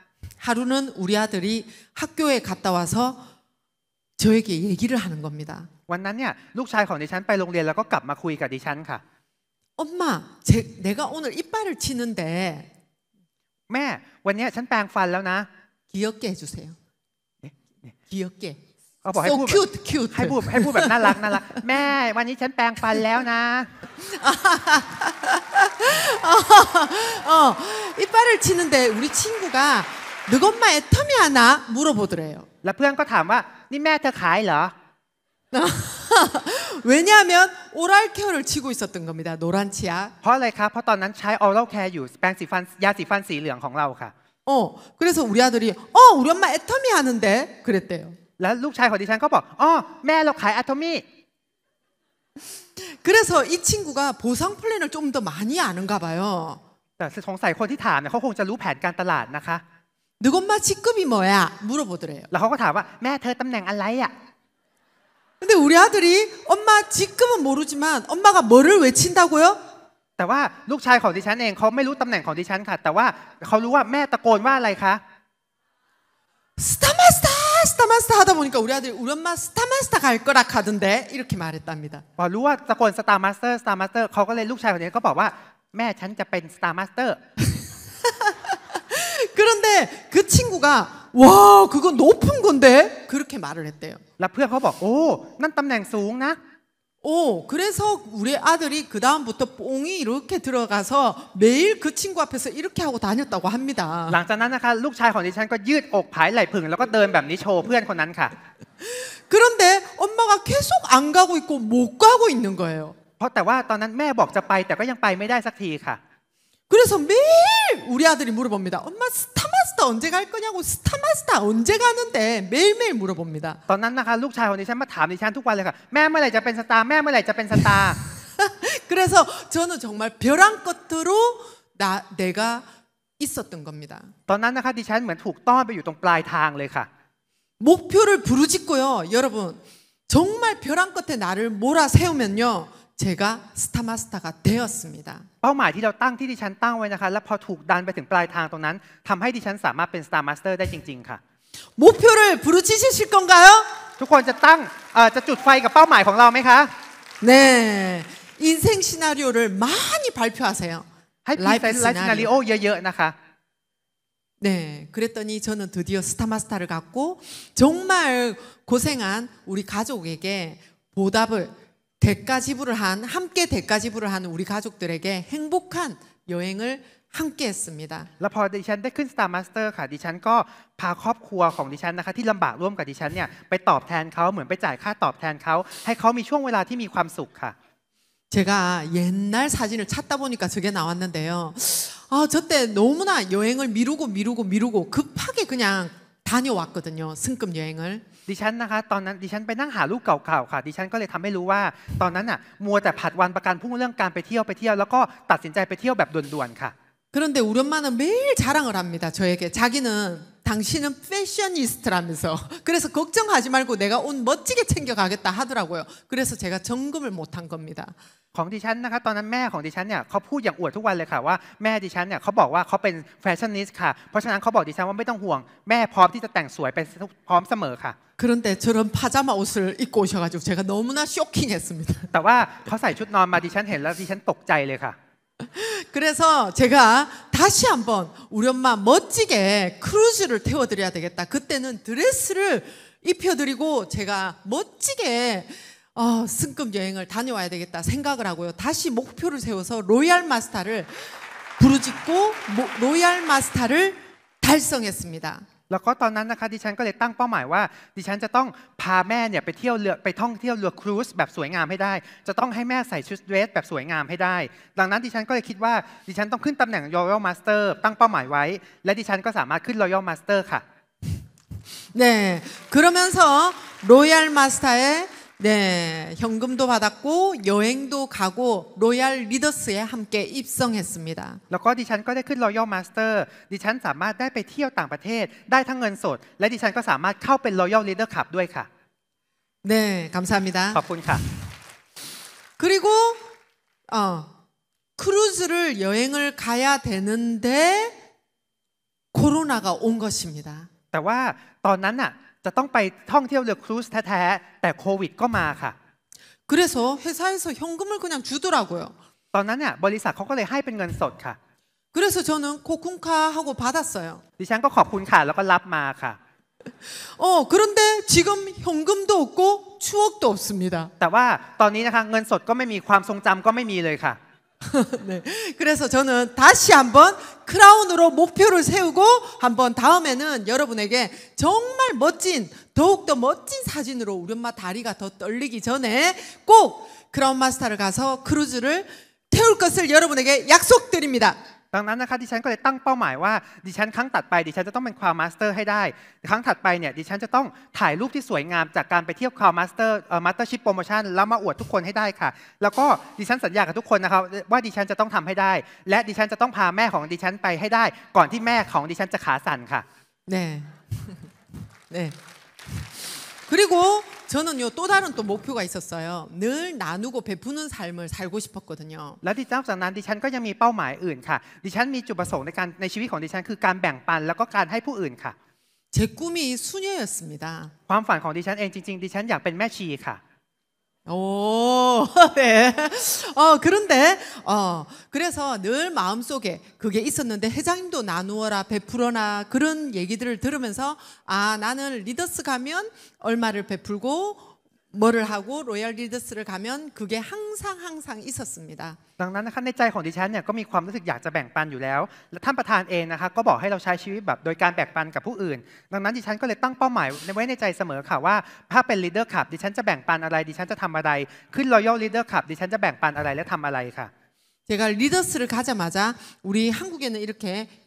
하루는 우리 아들이 학교에 갔다 와서 저에게 얘기를 하는 겁니다. วันนั้นเนี่ยลูกชายของดิฉันไปโรงเรียนแล้วก็กลับมาคุยกับดิฉันค่ะ 엄마, 제, 내가 오늘 이빨을 치는데 แม่วันเนี้ยฉันแปรงฟันแล้วนะ 귀엽게 해주세요. 네, 네. 귀엽게. เขาบอกให้ so พูดแบบ cute, cute. ให้พูดให้พูดแบบน่ารักน่ารักแม่วันนี้ฉันแปรงฟันแล้วนะ 어, 이빨을 치는데 우리 친구가 너가 엄마의 텀이 하나 물어보더래요. แล้วเพื่อนก็ถามว่า นี่แม่เธอขายเหรอ 왜냐하면 오랄 케어를 치고 있었던 겁니다. 노란 치약. เพราะอะไรครับเพราะตอนนั้นใช้ออรัลแคร์อยู่แปรงสีฟันยาสีฟันสีเหลืองของเราค่ะ 어, 그래서 우리 아들이 어, 우리 엄마 애터미 하는데 그랬대요. แล้วลูกชายของดิฉันก็บอกอ๋อแม่เราขายอะโทมี่ 그래서 이 친구가 보상 플랜을 좀 더 많이 아는가 봐요. แต่สงสัยคนที่ถามเนี่ยเขาคงจะรู้แผนการตลาดนะคะ 너엄마 직급이 뭐야? 물어보더래요. แล้วเขาก็ถามว่าแม่เธอตำแหน่งอะไรอ่ะ 근데 우리 아들이 엄마 직급은 모르지만 엄마가 뭐를 외친다고요? แต่ว่าลูกชายของดิฉันเองเขาไม่รู้ตำแหน่งของดิฉันค่ะแต่ว่าเขารู้ว่าแม่ตะโกนว่าอะไรคะ 스타마스타 스타마스타 하다 보니까 우리 아들이 우리 엄마 스타마스타 갈 거라 하던데 이렇게 말했답니다. พอรู้ว่าตะโกนสตาร์มาสเตอร์สตาร์มาสเตอร์เขาก็เลยลูกชายคนนี้ก็บอกว่าแม่ฉันจะเป็นสตาร์มาสเตอร์ 근데 그 친구가 와 그거 높은 건데 그렇게 말을 했대요. แล้วเพื่อนเขาบอกโอ้นั่นตำแหน่งสูงนะ 오, 그래서 우리 아들이 그다음부터 뽕이 이렇게 들어가서 매일 그 친구 앞에서 이렇게 하고 다녔다고 합니다. หลังจากนั้นนะคะลูกชายของดิฉันก็ยืดอกผายไหล่ผึ่งแล้วก็เดินแบบนี้โชว์เพื่อนคนนั้นค่ะ 그런데 엄마가 계속 안 가고 있고 못 가고 있는 거예요. เพราะแต่ว่าตอนนั้นแม่บอกจะไปแต่ก็ยังไปไม่ได้สักทีค่ะ 그래서 매일 우리 아들이 물어봅니다. 엄마 스탑 마스터 언제 갈 거냐고 스타 마스터 언제 가는데 매일매일 물어봅니다. ตอนนั้นนะคะลูกชายคนนี้ฉันมาถามดิฉันทุกวันเลยค่ะแม่เมื่อไหร่จะเป็นสตาร์แม่เมื่อไหร่จะเป็นสตาร์ 그래서 저는 정말 벼랑 끝으로 나 내가 있었던 겁니다. ตอนนั้นนะคะดิฉันเหมือนถูกต้อนไปอยู่ตรงปลายทางเลยค่ะ 목표를 부르짖고요. 여러분 정말 벼랑 끝에 나를 몰아 세우면요. 제가 스타마스타가 되었습니다. เป้าหมายที่เราตั้งที่ดิฉันตั้งไว้นะคะและพอถูกดันไปถึงปลายทางตรงนั้นทำให้ดิฉันสามารถเป็น Star Master ได้จริงๆค่ะ목표를부르짖으실건가요ทุกคนจะตั้งจะจุดไฟกับเป้าหมายของเราไหมคะ네인생시나리오를많이발표하세요ให้พรีเซนต์ไลฟ์시나리오เยอะๆนะคะ네그랬더니저는드디어스타마스타를갖고정말고생한우리가족에게보답을 대가 지불을 한 함께 대가 지불을 한 우리 가족들에게 행복한 여행을 함께 했습니다. แล้วพอดิฉันได้ขึ้น Star Master ค่ะดิฉันก็พาครอบครัวของดิฉันนะคะที่ลำบากร่วมกับดิฉันเนี่ยไปตอบแทนเขาเหมือนไปจ่ายค่าตอบแทนเขาให้เขามีช่วงเวลาที่มีความสุขค่ะ 제가 옛날 사진을 찾다 보니까 저게 나왔는데요. 아, 저때 너무나 여행을 미루고 미루고 미루고 급하게 그냥 다녀왔거든요. 승급 여행을. ดิฉันนะคะตอนนั้นดิฉันไปนั่งหารูปเก่าๆค่ะ ดิฉันก็เลยทำให้รู้ว่าตอนนั้นอ่ะมัวแต่ผัดวันประกันพรุ่งเรื่องการไปเที่ยวไปเที่ยวแล้วก็ตัดสินใจไปเที่ยวแบบด่วนๆค่ะ 그런데 우리 엄마는 매일 자랑을 합니다. 저에게. 자기는 당신은 패셔니스트라면서. 그래서 걱정하지 말고 내가 옷 멋지게 챙겨가겠다 하더라고요. 그래서 제가 점검을 못한 겁니다. ของดิฉันนะครับตอนนั้นแม่ของดิฉันเนี่ยเขาพูดอย่างอวดทุกวัน เลย ค่ะ ว่า แม่ ดิฉัน เนี่ยเขาบอก ว่าเขาเป็น แฟชั่นนิสต์ ค่ะ เพราะ ฉะนั้นเขาบอก ดิฉัน ว่า ไม่ ต้อง ห่วง แม่ พร้อม ที่ จะ แต่ง สวยไปพร้อม เสมอ ค่ะ 그런데 저런 파자마 옷을 입고 오셔가지고 제가 너무나 쇼킹했습니다. แต่ว่าเขาใส่ชุดนอนมาดิฉันเห็นแล้วดิฉันตกใจเลยค่ะ 그래서 제가 다시 한번 우리 엄마 멋지게 크루즈를 태워드려야 되겠다. 그때는 드레스를 입혀드리고 제가 멋지게 어, 승급 여행을 다녀와야 되겠다 생각을 하고요. 다시 목표를 세워서 로얄 마스타를 부르짖고 로얄 마스타를 달성했습니다. แล้วก็ตอนนั้นนะคะดิฉันก็เลยตั้งเป้าหมายว่าดิฉันจะต้องพาแม่เนี่ยไปเที่ยวเรือไปท่องเที่ยวเรือครูซแบบสวยงามให้ได้จะต้องให้แม่ใส่ชุดเดรสแบบสวยงามให้ได้ดังนั้นดิฉันก็เลยคิดว่าดิฉันต้องขึ้นตำแหน่งรอยัลมาสเตอร์ตั้งเป้าหมายไว้และดิฉันก็สามารถขึ้นรอยัลมาสเตอร์ค่ะเน่그러면서로얄마스터의 네, 현금도 받았고 여행도 가고 로얄 리더스에 함께 입성했습니다. แล้วก็ดิฉันก็ได้ขึ้น Royal Master ดิฉันสามารถได้ไปเที่ยวต่างประเทศได้ทั้งเงินสดและดิฉันก็สามารถเข้าเป็น Royal Leader Club ด้วยค่ะ 네, 감사합니다. ขอบคุณค่ะ 그리고 어, 크루즈를 여행을 가야 되는데 코로나가 온 것입니다. แต่ว่าตอนนั้นน่ะจะต้องไปท่องเที่ยวเรือครูซแท้ๆแต่โควิดก็มาค่ะ그래서회사에서현금을그냥주더라고요ตอนนั้นเนี่ยบริษัทเขาก็เลยให้เป็นเงินสดค่ะ그래서저는고쿤카하고받았어요ดิฉันก็ขอบคุณค่ะแล้วก็รับมาค่ะ어그런데지금현금도없고추억도없습니다แต่ว่าตอนนี้นะคะเงินสดก็ไม่มีความทรงจำก็ไม่มีเลยค่ะ 네. 그래서 저는 다시 한번 크라운으로 목표를 세우고 한번 다음에는 여러분에게 정말 멋진 더욱더 멋진 사진으로 우리 엄마 다리가 더 떨리기 전에 꼭 크라운 마스터를 가서 크루즈를 태울 것을 여러분에게 약속드립니다. ดังนั้นนะคะดิฉันก็เลยตั้งเป้าหมายว่าดิฉันครั้งตัดไปดิฉันจะต้องเป็นคาวมาสเตอร์ให้ได้ ครั้งถัดไปเนี่ยดิฉันจะต้องถ่ายรูปที่สวยงามจากการไปเที่ยวคาวมาสเตอร์มาสเตอร์ชิพโปรโมชั่นแล้วมาอวดทุกคนให้ได้ค่ะ แล้วก็ดิฉันสัญญากับทุกคนนะครับว่าดิฉันจะต้องทำให้ได้ และดิฉันจะต้องพาแม่ของดิฉันไปให้ได้ก่อนที่แม่ของดิฉันจะขาสั่นค่ะเน่เน่ 그리고 저는요 또 다른 또 목표가 있었어요. 늘 나누고 베푸는 삶을 살고 싶었거든요. และที่นอกจากนั้นดิฉันก็ยังมีเป้าหมายอื่นค่ะดิฉันมีจุดประสงค์ในการในชีวิตของดิฉันคือการแบ่งปันแล้วก็การให้ผู้อื่นค่ะ제 꿈이 수녀였습니다. ความฝันของดิฉันเองจริงๆดิฉันอยากเป็นแม่ชีค่ะ 오, 네. 어, 그런데, 어, 그래서 늘 마음속에 그게 있었는데 회장님도 나누어라, 베풀어라, 그런 얘기들을 들으면서, 아, 나는 리더스 가면 얼마를 베풀고, 뭐를하고로얄리더스를가면그게항상항상있었습니다ดังนั้นนะคะในใจของดิฉันเนี่ยก็มีความรู้สึกอยากจะแบ่งปันอยู่แล้วและท่านประธานเองนะคะก็บอกให้เราใช้ชีวิตแบบโดยการแบ่งปันกับผู้อื่นดังนั้นดิฉันก็เลยตั้งเป้าหมายไว้ในใจเสมอค่ะว่าถ้าเป็นลีดเดอร์ขับดิฉันจะแบ่งปันอะไรดิฉันจะทำอะไรขึ้นรอยัลลีดเดอร์ขับดิฉันจะแบ่งปันอะไรและทำอะไรค่ะ제가리더스를가자마자우리한국에는이렇게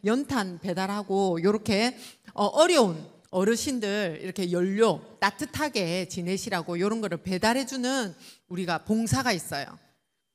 연탄배달하고이렇게어어려운어르신들이렇게연료따뜻하게지내시라고이런거를배달해주는우리가봉사가있어요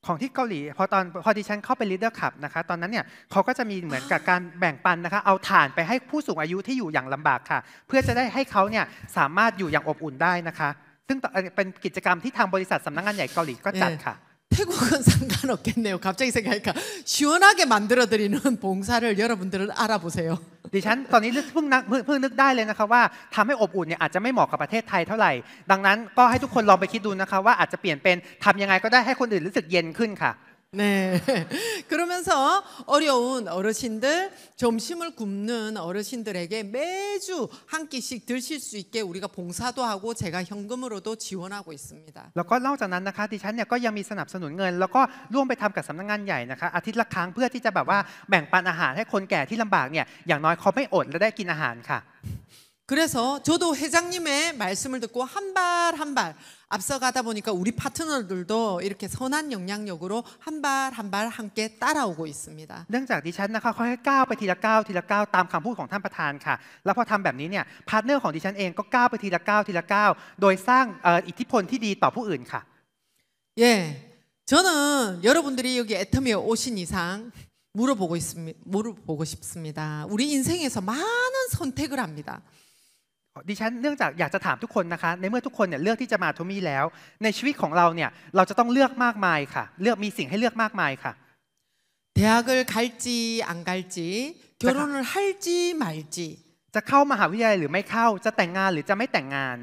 ของที่เกาหลีพอตอนพอดิฉันเข้าไปลีดเดอร์ขับนะคะตอนนั้นเนี่ยเขาก็จะมีเหมือนกับการแบ่งปันนะคะเอาถ่านไปให้ผู้สูงอายุที่อยู่อย่างลำบากค่ะเพื่อจะได้ให้เขาเนี่ยสามารถอยู่อย่างอบอุ่นได้นะคะซึ่งเป็นกิจกรรมที่ทางบริษัทสำนักงานใหญ่เกาหลีก็จัดค่ะ태국은상관없겠네요갑자기생각하니까시원하게만들어드리는봉사를여러분들은알아보세요ดิฉันตอนนี้เพิ่งนึกเพิ่งนึกได้เลยนะคะว่าทำให้อบอุ่นเนี่ยอาจจะไม่เหมาะกับประเทศไทยเท่าไหร่ดังนั้นก็ให้ทุกคนลองไปคิดดูนะคะว่าอาจจะเปลี่ยนเป็นทำยังไงก็ได้ให้คนอื่นรู้สึกเย็นขึ้นค่ะ 네. 그러면서 어려운 어르신들, 점심을 굶는 어르신들에게 매주 한 끼씩 드실 수 있게 우리가 봉사도 하고 제가 현금으로도 지원하고 있습니다. แล้วก็นอกจากนั้นนะคะดิฉันเนี่ยก็ยังมีสนับสนุนเงินแล้วก็ร่วมไปทำกับสำนักงานใหญ่นะคะอาทิตย์ละครั้งเพื่อที่จะแบบว่าแบ่งปันอาหารให้คนแก่ที่ลำบากเนี่ยอย่างน้อยเขาไม่อดและได้กินอาหารค่ะ 그래서 저도 회장님의 말씀을 듣고 한 발 한 발 앞서가다 보니까 우리 파트너들도 이렇게 선한 영향력으로 한 발 한 발 함께 따라오고 있습니다. เนื่องจากดิฉันนะคะค่อยๆก้าวไปทีละก้าวทีละก้าวตามคำพูดของท่านประธานค่ะแล้วพอทำแบบนี้เนี่ยพาร์ทเนอร์ของดิฉันเองก็ก้าวไปทีละก้าวทีละก้าวโดยสร้างเอ่ออิทธิพลที่ดีต่อผู้อื่นค่ะ 예, 저는 여러분들이 여기 애터미에 오신 이상 물어보고 있습니다. 물어보고 싶습니다. 우리 인생에서 많은 선택을 합니다. ดิฉันเนื่องจากอยากจะถามทุกคนนะคะในเมื่อทุกคนเนี่ยเลือกที่จะมาทมี่แล้วในชีวิตของเราเนี่ยเราจะต้องเลือกมากมายค่ะเลือกมีสิ่งให้เลือกมากมายค่ะ대학을갈지안갈지결혼을할지말지จะเข้ามหาวิทยาลัยหรือไม่เข้าจะแต่งงานหรือจะไม่แต่งงาน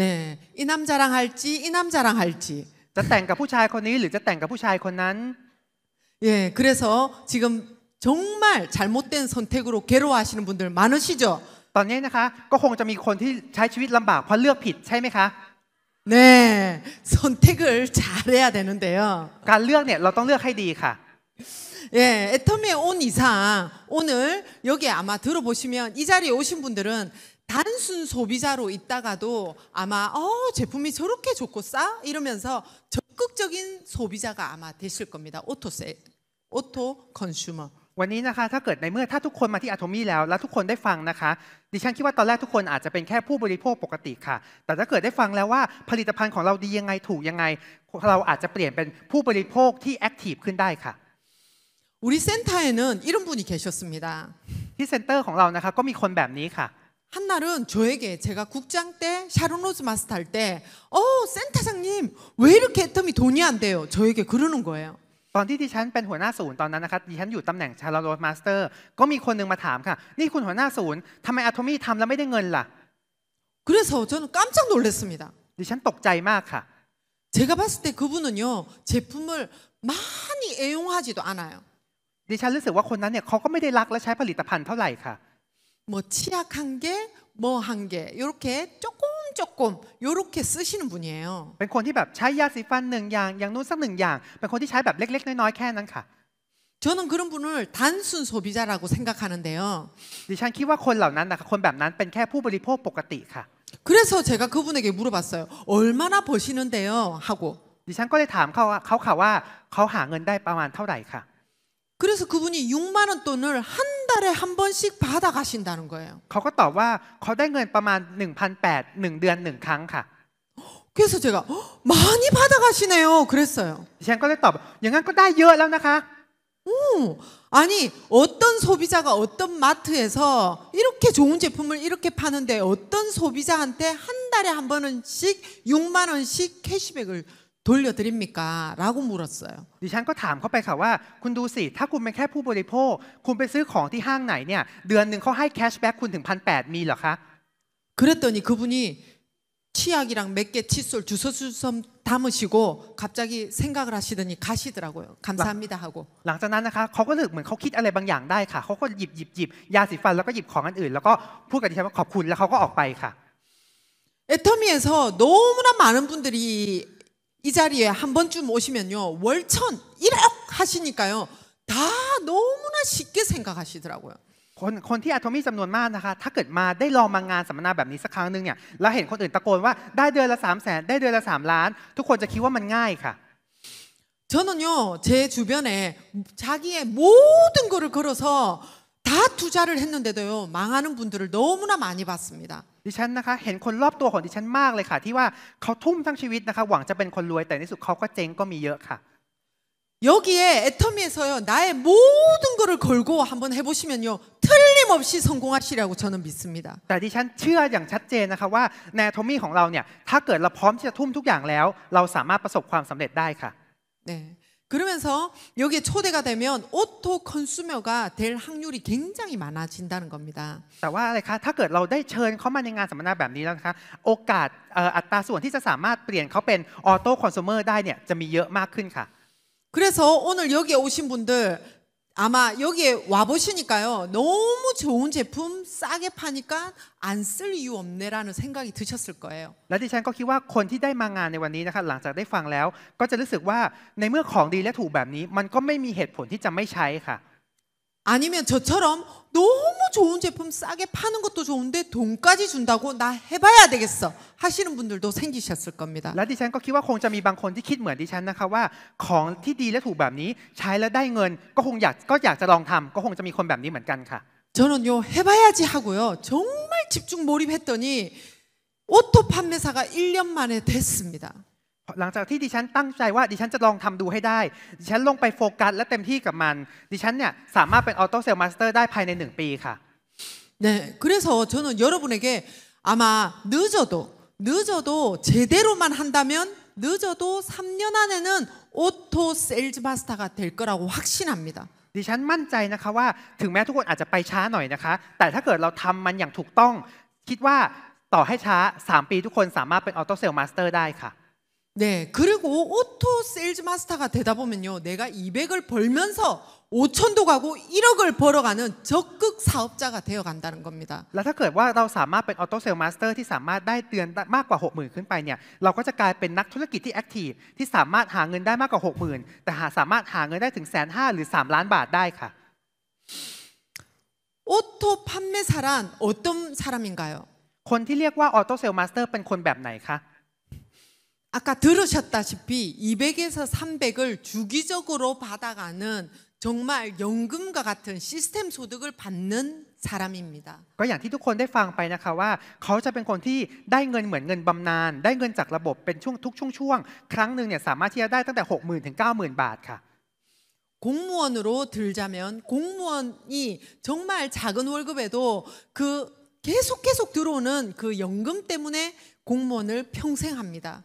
네이남자랑할지이남자랑할지จะแต่งกับผู้ชายคนนี้หรือจะแต่งกับผู้ชายคนนั้น예그래서지금정말잘못된선택으로괴로워하시는분들많으시죠ตอนนี้นะคะก็คงจะมีคนที่ใช้ชีวิตลำบากเพราะเลือกผิดใช่ไหมคะ 네, 선택을 잘해야 되는데요. การเลือกเนี่ยเราต้องเลือกให้ดีค่ะ 예, 애텀에 온 이상 오늘 여기 아마 들어보시면 이 자리에 오신 분들은 단순 소비자로 있다가도 아마 어 제품이 저렇게 좋고 싸 이러면서 적극적인 소비자가 아마 되실 겁니다. 오토세, 오토 컨슈머. วันนี้นะคะถ้าเกิดในเมื่อถ้าทุกคนมาที่อะโทมี่แล้วแล้วทุกคนได้ฟังนะคะดิฉันคิดว่าตอนแรกทุกคนอาจจะเป็นแค่ผู้บริโภคปกติค่ะแต่ถ้าเกิดได้ฟังแล้วว่าผลิตภัณฑ์ของเราดียังไงถูกยังไงเราอาจจะเปลี่ยนเป็นผู้บริโภคที่แอคทีฟขึ้นได้ค่ะ우리센터에는이런분이계셨습니다ที่เซ็นเตอร์ของเรานะคะก็มีคนแบบนี้ค่ะ한날은저에게제가국장때샤론로즈마스터할때어센터장님왜이렇게애터미돈이안돼요저에게그러는거예요ตอนที่ดิฉันเป็นหัวหน้าศูนย์ตอนนั้นนะครับดิฉันอยู่ตำแหน่งชาร์ลโรสมาสเตอร์ก็มีคนนึงมาถามค่ะนี่คุณหัวหน้าศูนย์ทำไมอะโทมี่ทำแล้วไม่ได้เงินล่ะ그래서저는깜짝놀랐습니다ดิฉันตกใจมากค่ะ제가봤을때그분은요제품을많이애용하지도않아요ดิฉันรู้สึกว่าคนนั้นเนี่ยเขาก็ไม่ได้รักและใช้ผลิตภัณฑ์เท่าไหร่ค่ะ뭐치약한개뭐한개이렇게조금 조금 요렇게 쓰시는 분이에요. เป็นคนที่แบบใช้ยาสีฟันหนึ่งอย่าง อย่างนู้นสักหนึ่งอย่างเป็นคนที่ใช้แบบเล็กๆน้อยๆแค่นั้นค่ะ 저는 그런 분을 단순 소비자라고 생각하는데요. ดิฉันคิดว่าคนเหล่านั้นนะคนแบบนั้นเป็นแค่ผู้บริโภคปกติค่ะ 그래서 제가 그분에게 물어봤어요. 얼마나 버시는데요? 하고 ดิฉันก็เลยถามเขาว่าเขาค่ะว่าเขาหาเงินได้ประมาณเท่าไหร่ค่ะ 그래서 그분이 6만 원 돈을 한 달에 한 번씩 받아 가신다는 거예요. เขาก็ตอบว่าเขาได้เงินประมาณ1,800 1เดือน 1ครั้งค่ะ 그래서 제가 많이 받아 가시네요. 그랬어요. ดิก็ตอบอย่างนั้นก็ได้เยอะแล้วนะคะ 오, 아니 어떤 소비자가 어떤 마트에서 이렇게 좋은 제품을 이렇게 파는데 어떤 소비자한테 한 달에 한 번씩 6만 원씩 캐시백을 돌려드립니까? 라고 물었어요. ดิฉันก็ถามเขาไปค่ะว่าคุณดูสิถ้าคุณเป็นแค่ผู้บริโภคคุณไปซื้อของที่ห้างไหนเนี่ยเดือนหนึ่งเขาให้แคชแบ็กคุณถึงพันแปดมีเหรอคะ 그랬더니 그분이 치약이랑 몇개 칫솔 주섬주섬 담으시고 갑자기 생각을 하시더니 가시더라고요. 감사합니다 하고. หลังจากนั้นนะคะเขาก็นึกเหมือนเขาคิดอะไรบางอย่างได้ค่ะเขาก็หยิบหยิบหยิบยาสีฟันแล้วก็หยิบของอันอื่นแล้วก็พูดกับดิฉันว่าขอบคุณแล้วเขาก็ออกไปค่ะ 애터미에서 너무나 많은 분들이 이 자리에 한 번쯤 오시면요. 월천 1억 하시니까요. 다 너무나 쉽게 생각하시더라고요. คนคนที่อาโทมี่จำนวนมากนะคะ ถ้าเกิดมาได้ลองมางานสัมมนาแบบนี้สักครั้งหนึ่งเนี่ยแล้วเห็นคนอื่นตะโกนว่าได้เดือนละ 3 0 0แสนได้เดือนละ 3ล้านทุกคนจะคิดว่ามันง่ายค่ะ 저는요 제 주변에 자기의 모든 것을 걸어서 다 투자를 했는데도요 망하는 분들을 너무나 많이 봤습니다. ดิฉันนะคะเห็นคนรอบตัวของดิฉันมากเลยค่ะที่ว่าเขาทุ่มทั้งชีวิตนะคะหวังจะเป็นคนรวยแต่ในสุดเขาก็เจ๊งก็มีเยอะค่ะ여기에애터미에서요나의모든것을걸고한번해보시면요틀림없이성공하시라고저는믿습니다แต่ดิฉันเชื่ออย่างชัดเจนนะคะว่าในทอมี่ของเราเนี่ยถ้าเกิดเราพร้อมที่จะทุ่มทุกอย่างแล้วเราสามารถประสบความสำเร็จได้ค่ะ네 그러면서 여기에 초대가 되면 오토 컨슈머가 될 확률이 굉장히 많아진다는 겁니다. แต่ว่าอะไรคะถ้าเกิดเราได้เชิญเขามาในงานสัมมนาแบบนี้แล้วนะคะโอกาสเอ่ออัตราส่วนที่จะสามารถเปลี่ยนเขาเป็นออโต้คอน sumer ได้เนี่ยจะมีเยอะมากขึ้นค่ะ 그래서 오늘 여기에 오신 분들 아마여기에와보시니까요너무좋은제품싸게파니까안쓸이유없네라는생각이드셨을거예요라디ะดิฉันก็คิดว่าคนที่ได้มางานในวันนี้นะคะหลังจากได้ฟังแล้วก็จะรู้สึกว่าในเมื่อของดีและถูกแบบนี้มันก็ไม่มีเหตุผลที่จะไม่ใช้ค่ะ 아니면 저처럼 너무 좋은 제품 싸게 파는 것도 좋은데 돈까지 준다고 나 해봐야 되겠어 하시는 분들도 생기셨을 겁니다. และดิฉันก็คิดว่าคงจะมีบางคนที่คิดเหมือนดิฉันนะคะว่าของที่ดีและถูกแบบนี้ใช้แล้วได้เงินก็คงอยากก็อยากจะลองทำก็คงจะมีคนแบบนี้เหมือนกันค่ะ 저는요 해봐야지 하고요 정말 집중 몰입했더니 오토 판매사가 1년 만에 됐습니다. หลังจากที่ดิฉันตั้งใจว่าดิฉันจะลองทำดูให้ได้ดิฉันลงไปโฟกัสและเต็มที่กับมันดิฉันเนี่ยสามารถเป็นออโต้เซลล์มาสเตอร์ได้ภายใน1ปีค่ะ네그래서저는여러분에게아마늦어도늦어도제대로만한다면늦어도3년안에는오토셀즈마스터가될거라고확신합니다ดิฉันมั่นใจนะคะว่าถึงแม้ทุกคนอาจจะไปช้าหน่อยนะคะแต่ถ้าเกิดเราทำมันอย่างถูกต้องคิดว่าต่อให้ช้า3ปีทุกคนสามารถเป็นออโต้เซลล์มาสเตอร์ได้ค่ะ네그리고오토세일즈마스터가되다보면요내가200을벌면서5천도가고1억을벌어가는적극사업자가되어간다는겁니다แล้ถ้าเกิดว่าเราสามารถเป็นออโต้เซลล์มาสเตอร์ที่สามารถได้เดือนมากกว่า60,000ขึ้นไปเนี่ยเราก็จะกลายเป็นนักธุรกิจที่แอคทีฟที่สามารถหาเงินได้มากกว่า60,000แต่หาสามารถหาเงินได้ถึงแสนห้าหรือ3ล้านบาทได้ค่ะ오토판매사란어떤사람인가요คนที่เรียกว่าออโต้เซลล์มาสเตอร์เป็นคนแบบไหนคะ 아까 들으셨다시피 200에서 300을 주기적으로 받아가는 정말 연금과 같은 시스템 소득을 받는 사람입니다. ก็อย่างที่ทุกคนได้ฟังไปนะคะว่าเขาจะเป็นคนที่ได้เงินเหมือนเงินบำนาญได้เงินจากระบบเป็นช่วงทุกช่วงๆครั้งหนึ่งเนี่ยสามารถที่จะได้ตั้งแต่ 60,000ถึง90,000 บาทค่ะ 공무원으로 들자면 공무원이 정말 작은 월급에도 그 계속 계속 들어오는 그 연금 때문에 공무원을 평생 합니다.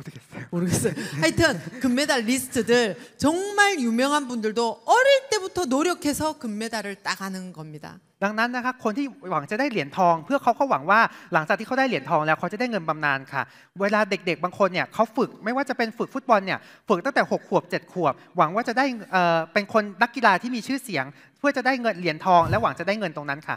모르겠어요모르겠어요하여튼금메달리스트들정말유명한분들도어릴때부터노력해서금메달을따가는겁니다ดังนั้นนะคะคนที่หวังจะได้เหรียญทองเพื่อเขาก็หวังว่าหลังจากที่เขาได้เหรียญทองแล้วเขาจะได้เงินบำนาญค่ะเวลาเด็กๆบางคนเนี่ยเขาฝึกไม่ว่าจะเป็นฝึกฟุตบอลเนี่ยฝึกตั้งแต่6ขวบ7ขวบหวังว่าจะได้เอ่อเป็นคนนักกีฬาที่มีชื่อเสียงเพื่อจะได้เงินเหรียญทองและหวังจะได้เงินตรงนั้นค่ะ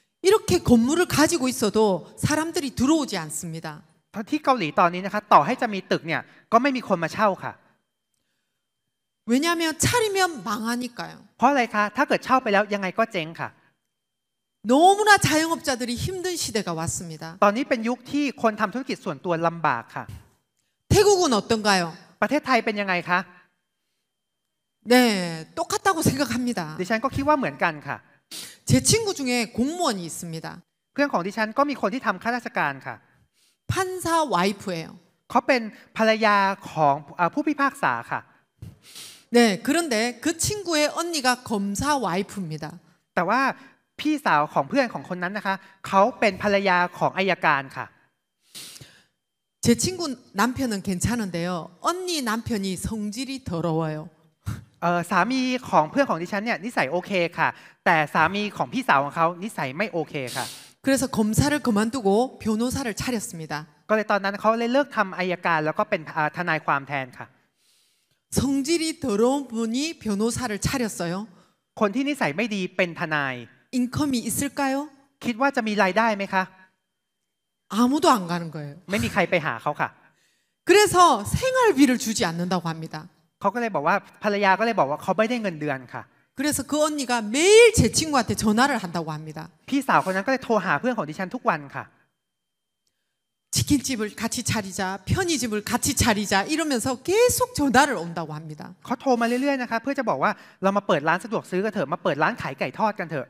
이렇게 건물을 가지고 있어도 사람들이 들어오지 않습니다. ที่เกาหลีตอนนี้นะคะต่อให้จะมีตึกเนี่ยก็ไม่มีคนมาเช่าค่ะ 왜냐하면 차리면 망하니까요. เพราะอะไรคะถ้าเกิดเช่าไปแล้วยังไงก็เจ๊งค่ะ 너무나 자영업자들이 힘든 시대가 왔습니다. ตอนนี้เป็นยุคที่คนทำธุรกิจส่วนตัวลำบากค่ะ 태국은 어떤가요? ประเทศไทยเป็นยังไงคะ? 네, 똑같다고 생각합니다. ดิฉันก็คิดว่าเหมือนกันค่ะ제 친구 중에 공무원이 있습니다. เพื่อนของดิฉันก็มีคนที่ทำข้าราชการค่ะ 판사 와이프예요. เขาเป็นภรรยาของเอ่อผู้พิพากษาค่ะ 네, 그런데 그 친구의 언니가 검사 와이프입니다. แต่ว่าพี่สาวของเพื่อนของคนนั้นนะคะเขาเป็นภรรยาของอายการค่ะ제 친구 남편은 괜찮은데요. 언니 남편이 성질이 더러워요. สามีของเพื่อนของดิฉันเนี่ยนิสัยโอเคค่ะแต่สามีของพี่สาวของเขานิสัยไม่โอเคค่ะ그래서검사를그만두고변호사를차렸습니다ก็เลยตอนนั้นเขาเลยเลิกทำอายการแล้วก็เป็นทนายความแทนค่ะ성질이더러운분이변호사를차렸어요คนที่นิสัยไม่ดีเป็นทนาย인컴이있을까요คิดว่าจะมีรายได้ไหมคะ아무도안가는거예요ไม่มีใครไปหาเขาค่ะ그래서생활비를주지않는다고합니다เขาก็เลยบอกว่าภรรยาก็เลยบอกว่าเขาไม่ได้เงินเดือนค่ะ 그래서 그 언니가 매일 제 친구한테 전화를 한다고 합니다. พี่สาวคนนั้นก็เลยโทรหาเพื่อนของดิฉันทุกวันค่ะ 치킨집을 같이 차리자, 편의점을 같이 차리자 이러면서 계속 전화를 온다고 합니다. เขาโทรมาเรื่อยๆนะคะเพื่อจะบอกว่าเรามาเปิดร้านสะดวกซื้อกันเถอะมาเปิดร้านขายไก่ทอดกันเถอะ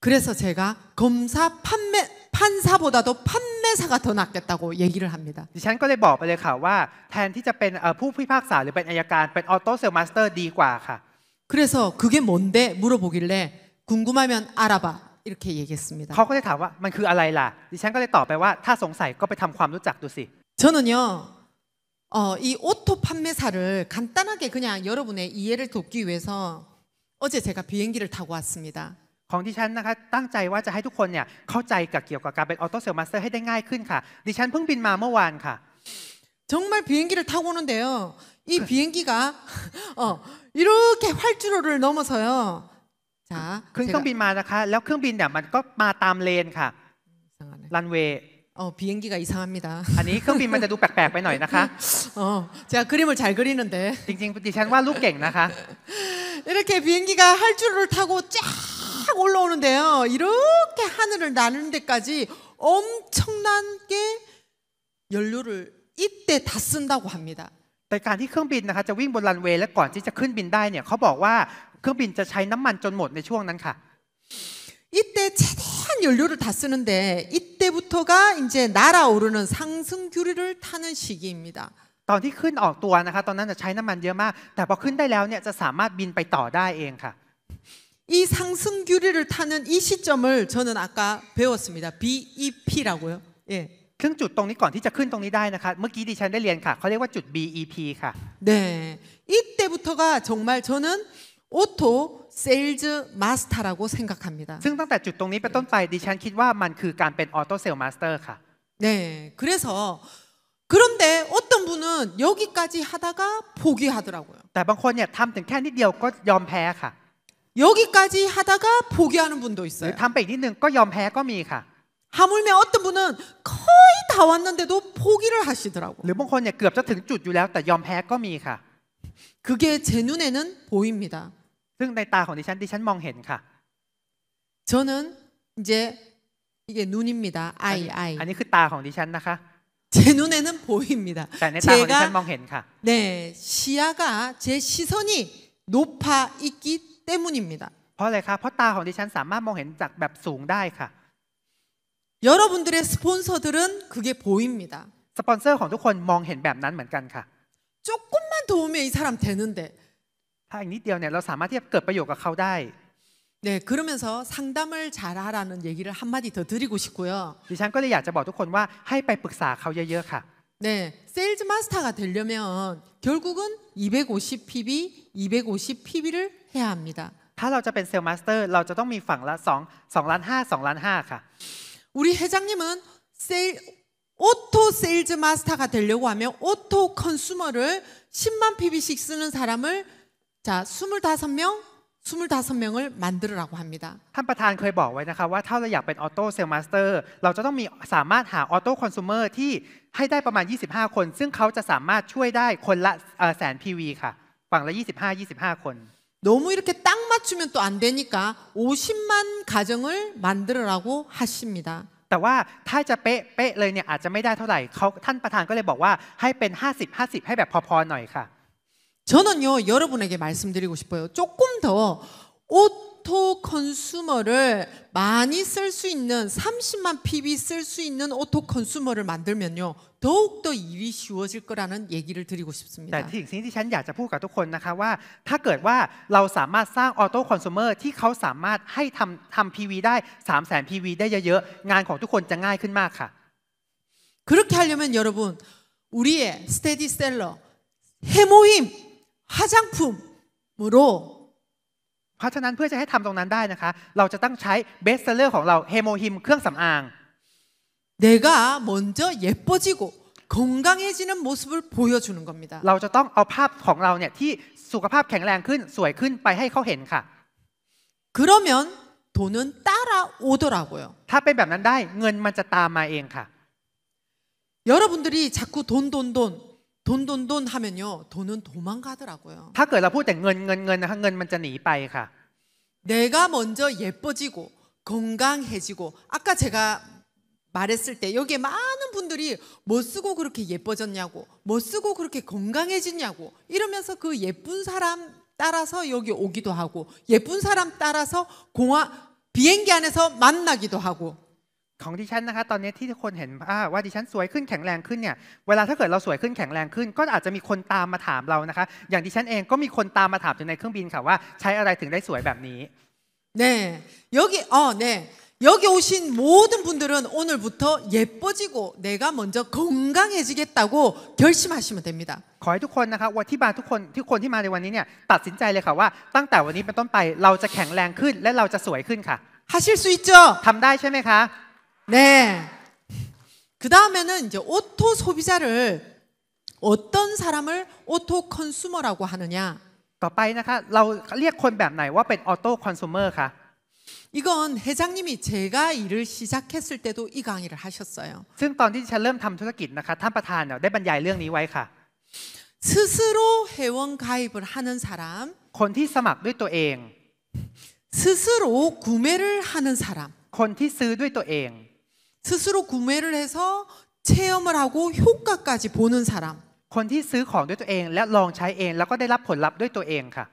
그래서 제가 검사 판매 판사보다도 판매사가 더 낫겠다고 얘기를 합니다. ดิฉันก็เลยบอกไปเลยค่ะว่าแทนที่จะเป็นเอ่อผู้พิพากษาหรือเป็นอายการเป็นออโต้เซลมาสเตอร์ดีกว่าค่ะ 그래서 그게 뭔데 물어보길래 궁금하면 알아봐 이렇게 얘기했습니다. เขาก็เลยถามว่ามันคืออะไรล่ะดิฉันก็เลยตอบไปว่าถ้าสงสัยก็ไปทำความรู้จักดูสิ 저는요. 어, 이 오토 판매사를 간단하게 그냥 여러분의 이해를 돕기 위해서 어제 제가 비행기를 타고 왔습니다. ของดิฉันนะคะตั้งใจว่าจะให้ทุกคนเนี่ยเข้าใจกับเกี่ยวกับการเป็นออโต้เซลมาสเตอร์ให้ได้ง่ายขึ้นค่ะดิฉันเพิ่งบินมาเมื่อวานค่ะ 정말 비행기를 타고 오는데요. 이 비행기가 어, 이렇게 활주로를 넘어서요. 자, เครืมานะคะแล้วเครื่องบินเนี่ยมันก็มาตามเลนค่ะ 이상하네. รัน 어, 비행기가 이상합니다. อัเครื่องบินมันจะดูแปลกๆไปหน่อยนะคะ 어, 제가 그림을 잘 그리는데 จริงๆดิฉันว่าลูกเก่งนะคะ 이렇게 비행기가 활주로를 타고 쫙막 올라오는데요. 이렇게 하늘을 나는 데까지 엄청난 게 연료를 이때 다 쓴다고 합니다. แต่การที่เครื่องบินนะคะจะวิ่งบนรันเวย์และก่อนที่จะขึ้นบินได้เนี่ยเขาบอกว่าเครื่องบินจะใช้น้ํามันจนหมดในช่วงนั้นค่ะ 이때 최대한 연료를 다 쓰는데 이때부터가 이제 날아오르는 상승 규리를 타는 시기입니다. ตอนที่ขึ้นออกตัวนะคะตอนนั้นจะใช้น้ํามันเยอะมากแต่พอขึ้นได้แล้วเนี่ยจะสามารถบินไปต่อได้เองค่ะ이 상승 규리를 타는 이 시점을 저는 아까 배웠습니다. BEP라고요. 예. ซึ่งจุดตรงนี้ก่อนที่จะขึ้นตรงนี้ได้นะคะเมื่อกี้ดิฉันได้เรียนค่ะเขาเรียกว่าจุด BEP ค่ะ 네. 이때부터가 정말 저는 오토 세일즈 마스터라고 생각합니다. ซึ่งตั้งแต่จุดตรงนี้เป็นต้นไปดิฉันคิดว่ามันคือการเป็นออโต้เซลล์มาสเตอร์ค่ะ 네. 그래서 그런데 어떤 분은 여기까지 하다가 포기하더라고요. แต่บางคนเนี่ยทำถึงแค่นิดเดียวก็ยอมแพ้ค่ะ 여기까지 하다가 포기하는 분도 หรื 있어요. อทำไปอีกนิดนึงก็ยอมแพ้ก็มีค่ะ 하물며 어떤 분은 거의 다 왔는데도 포기를 하시더라고. หรือบางคนเนี่ยเกือบจะถึงจุดอยู่แล้วแต่ยอมแพ้ก็มีค่ะ 그게 제 눈에는 보입니다. ซึ่งในตาของดิฉันดิฉันมองเห็นค่ะ 저는 이제 이게 눈입니다. อัน 아이 นี้ 아이. อันนี้คือตาของดิฉันนะคะ제 눈에는 보입니다. แต่ในตาของดิฉันมอง 제가 เห็นค่ะ네 시야가 제 시선이 높아 있기 때문입니다. เพราะอะไรคะเพราะตาของดิฉันสามารถมองเห็นจากแบบสูงได้ค่ะ 여러분들의 스폰서들은 그게 보입니다. สปอนเซอร์ของทุกคนมองเห็นแบบนั้นเหมือนกันค่ะ 조금만 도우면 이 사람 되는데. ถ้าอีกนิดเดียวเนี่ยเราสามารถที่จะเกิดประโยชน์กับเขาได้ 네, 그러면서 상담을 잘하라는 얘기를 한마디 더 드리고 싶고요. ดิฉันก็เลยอยากจะบอกทุกคนว่าให้ไปปรึกษาเขาเยอะๆค่ะ 네, 세일즈 마스터가 되려면 결국은 250 PB, 250 PB를 해야합니다ถ้าเราจะเป็นเซลล์มาสเตอร์เราจะต้องมีฝั่งละ2 2ล้าน5 2ล้าน5ค่ะ우리회장님은세일오토세일즈마스터가되려고하면오토컨슈머를10만 PB 씩쓰는사람을자25명25명을만들으라고합니다นประธานเคยบอกไว้นะครับว่าถ้าเราอยากเป็นออโต้เซลล์มาสเตอร์เราจะต้องมีสามารถหาออโต้คอนซูเมอร์ที่ให้ได้ประมาณ 25 คน ซึ่งเขาจะสามารถช่วยได้คนละแสน PV ค่ะฝั่งละ 25 25คน 너무 이렇게 딱 맞추면 또 안 되니까 50만 가정을 만들으라고 하십니다. แต่ว่าถ้าจะเป๊ะเป๊ะเลยเนี่ยอาจจะไม่ได้เท่าไหร่เขาท่านประธานก็เลยบอกว่าให้เป็น50 50ให้แบบพอๆหน่อยค่ะ 저는요 여러분에게 말씀드리고 싶어요. 조금 더옷 오토 컨슈머를 많이 쓸 수 있는 30만 PB 쓸수 있는 오토 컨슈머를 만들면요 더욱 더 일이 쉬워질 거라는 얘기를 드리고 싶습니다. ที่อีกสิ่งที่ฉันอยากจะพูดกับทุกคนนะคะว่าถ้าเกิดว่าเราสามารถสร้างออโต้คอน sumer ที่เขาสามารถให้ทำทำ PV ได้3 0 0 0 0 PV ได้เยอะๆงานของทุกคนจะง่ายขึ้นมากค่ะ 그렇게 하려면 여러분 우리의 스테디셀러 해모임 화장품으로 เพราะฉะนั้นเพื่อจะให้ทําตรงนั้นได้นะคะเราจะต้องใช้เบสเซอร์ของเราเฮโมฮิมเครื่องสําอาง내가먼저예뻐지고건강해지는모습을보여주는겁니다เราจะต้องเอาภาพของเราเนี่ยที่สุขภาพแข็งแรงขึ้นสวยขึ้นไปให้เขาเห็นค่ะ그러면돈은따라오더라고요ถ้าเป็นแบบนั้นได้เงินมันจะตามมาเองค่ะ여러분들이자꾸돈돈돈 돈돈돈 하면요 돈은 도망가더라고요. ถ้าเกิดเราพูดแต่เงินเงินเงินนะคะเงินมันจะหนีไปค่ะ 내가 먼저 예뻐지고 건강해지고 아까 제가 말했을 때 여기에 많은 분들이 뭐 쓰고 그렇게 예뻐졌냐고 뭐 쓰고 그렇게 건강해지냐고 이러면서 그 예쁜 사람 따라서 여기 오기도 하고 예쁜 사람 따라서 공항 비행기 안에서 만나기도 하고 ของดิฉันนะคะตอนนี้ที่คนเห็นว่าดิฉันสวยขึ้นแข็งแรงขึ้นเนี่ยเวลาถ้าเกิดเราสวยขึ้นแข็งแรงขึ้นก็อาจจะมีคนตามมาถามเรานะคะอย่างดิฉันเองก็มีคนตามมาถามถึงในเครื่องบินค่ะว่าใช้อะไรถึงได้สวยแบบนี้네여기어네여기오신모든분들은오늘부터예뻐지고내가먼저건강해지겠다고결심하시면됩니다ขอให้ทุกคนนะคะว่าที่มาทุกคนที่คนที่มาในวันนี้เนี่ยตัดสินใจเลยค่ะว่าตั้งแต่วันนี้เป็นต้นไปเราจะแข็งแรงขึ้นและเราจะสวยขึ้นค่ะ하실수있죠ทำได้ใช่ไหมคะ 네. 그 다음에는 이제 오토 소비자를 어떤 사람을 오토 컨슈머라고 하느냐? ต่อไปนะคะเราเรียกคนแบบไหนว่าเป็นออโต้คอนซูเมอร์คะ 이건 회장님이 제가 일을 시작했을 때도 이 강의를 하셨어요. ซึ่งตอนที่ฉันเริ่มทำธุรกิจนะคะท่านประธานเนี่ยได้บรรยายเรื่องนี้ไว้ค่ะ 스스로 회원 가입을 하는 사람, คนที่สมัครด้วยตัวเอง 스스로 구매를 하는 사람, คนที่ซื้อด้วยตัวเอง 스스로 구매를 해서 체험을 하고 효과까지 보는 사람. คนที่ซื้อของด้วยตัวเองและลองใช้เองแล้วก็ได้รับผลลัพธ์ด้วยตัวเองค่ะ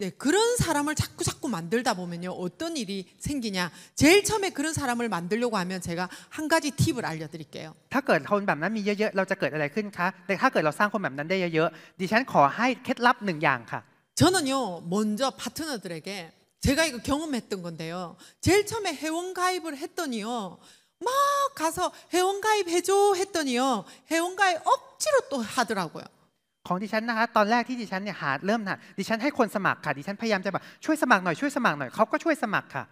네, 그런 사람을 자꾸 자꾸 만들다 보면요. 어떤 일이 생기냐. 제일 처음에 그런 사람을 만들려고 하면 제가 한 가지 팁을 알려 드릴게요. ถ้าเกิดคนแบบนั้นมีเยอะๆเราจะเกิดอะไรขึ้นคะแต่ถ้าเกิดเราสร้างคนแบบนั้นได้เยอะๆดิฉันขอให้เคล็ดลับหนึ่งอย่างค่ะ 저는요. 먼저 파트너들에게 제가 이거 경험했던 건데요. 제일 처음에 회원 가입을 했더니요. 막 가서 회원가입 해줘 했더니요. 회원가입 억지로 또 하더라고요. ของดิฉันนะคะตอนแรกที่ดิฉันเนี่ยหาเริ่มหาดิฉันให้คนสมัครค่ะดิฉันพยายามจะแบบช่วยสมัครหน่อยช่วยสมัครหน่อยเขาก็ช่วยสมัครค่ะ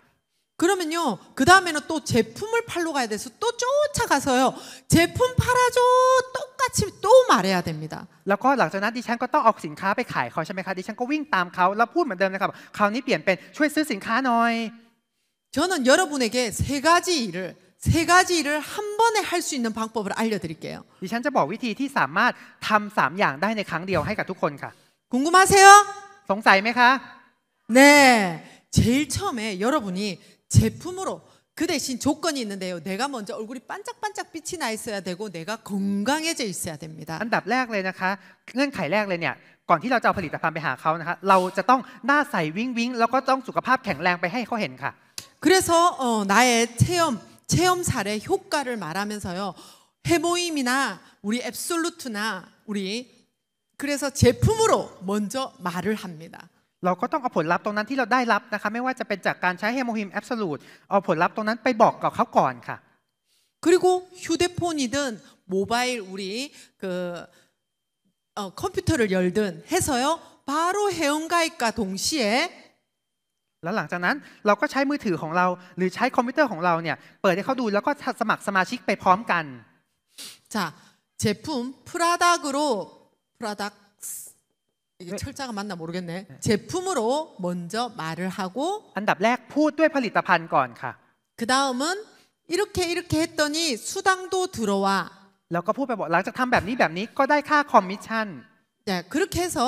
그러면요 그 다음에는 또 제품을 팔러 가야 돼서 또 쫓아가서요 제품 팔아줘 똑같이 또 말해야 됩니다. แล้วก็หลังจากนั้นดิฉันก็ต้องเอาสินค้าไปขายเขาใช่ไหมคะดิฉันก็วิ่งตามเขาแล้วพูดเหมือนเดิมนะครับคราวนี้เปลี่ยนเป็นช่วยซื้อสินค้าหน่อย 저는 여러분에게 세 가지 일을 세 가지 일을 한 번에 할 수 있는 방법을 알려드릴게요. ดิฉันจะบอกวิธีที่สามารถทำสามอย่างได้ในครั้งเดียวให้กับทุกคนค่ะ 궁금하세요? สงสัยไหมคะ 네. 제일 처음에 여러분이 제품으로 그 대신 조건이 있는데요. 내가 먼저 얼굴이 반짝반짝 빛이 나 있어야 되고 내가 건강해져 있어야 됩니다. อันดับแรกเลยนะคะเงื่อนไขแรกเลยเนี่ยก่อนที่เราจะเอาผลิตภัณฑ์ไปหาเขานะคะเราจะต้องหน้าใสวิ้งวิ้งแล้วก็ต้องสุขภาพแข็งแรงไปให้เขาเห็นค่ะ 그래서 어, 나의 체험 체험 사례 효과를 말하면서요. 해모임이나 우리 앱솔루트나 우리 그래서 제품으로 먼저 말을 합니다. เราก็ต้องเอาผลลัพธ์ตรงนั้นที่เราได้รับนะคะไม่ว่าจะเป็นจากการใช้เฮโมฮิมแอบสูตเอาผลลัพธ์ตรงนั้นไปบอกกับเขาก่อนค่ะ 그리고 휴대폰이든 모바일 우리 그 어, 컴퓨터를 열든 해서요 바로 회원가입과 동시에 แล้วหลังจากนั้นเราก็ใช้มือถือของเราหรือใช้คอมพิวเตอร์ของเราเนี่ยเปิดให้เขาดูแล้วก็สมัครสมาชิกไปพร้อมกัน자제품프라닥으로프라닥이게철자가맞나모르겠네제품으로먼저말을하고อันดับแรกพูดด้วยผลิตภัณฑ์ก่อนค่ะ그다음은이렇게이렇게했더니수당도들어와แล้วก็พูดไปบอกหลังจากทำแบบนี้แบบนี้ก็ได้ค่าคอมมิชชั่น네그렇게해서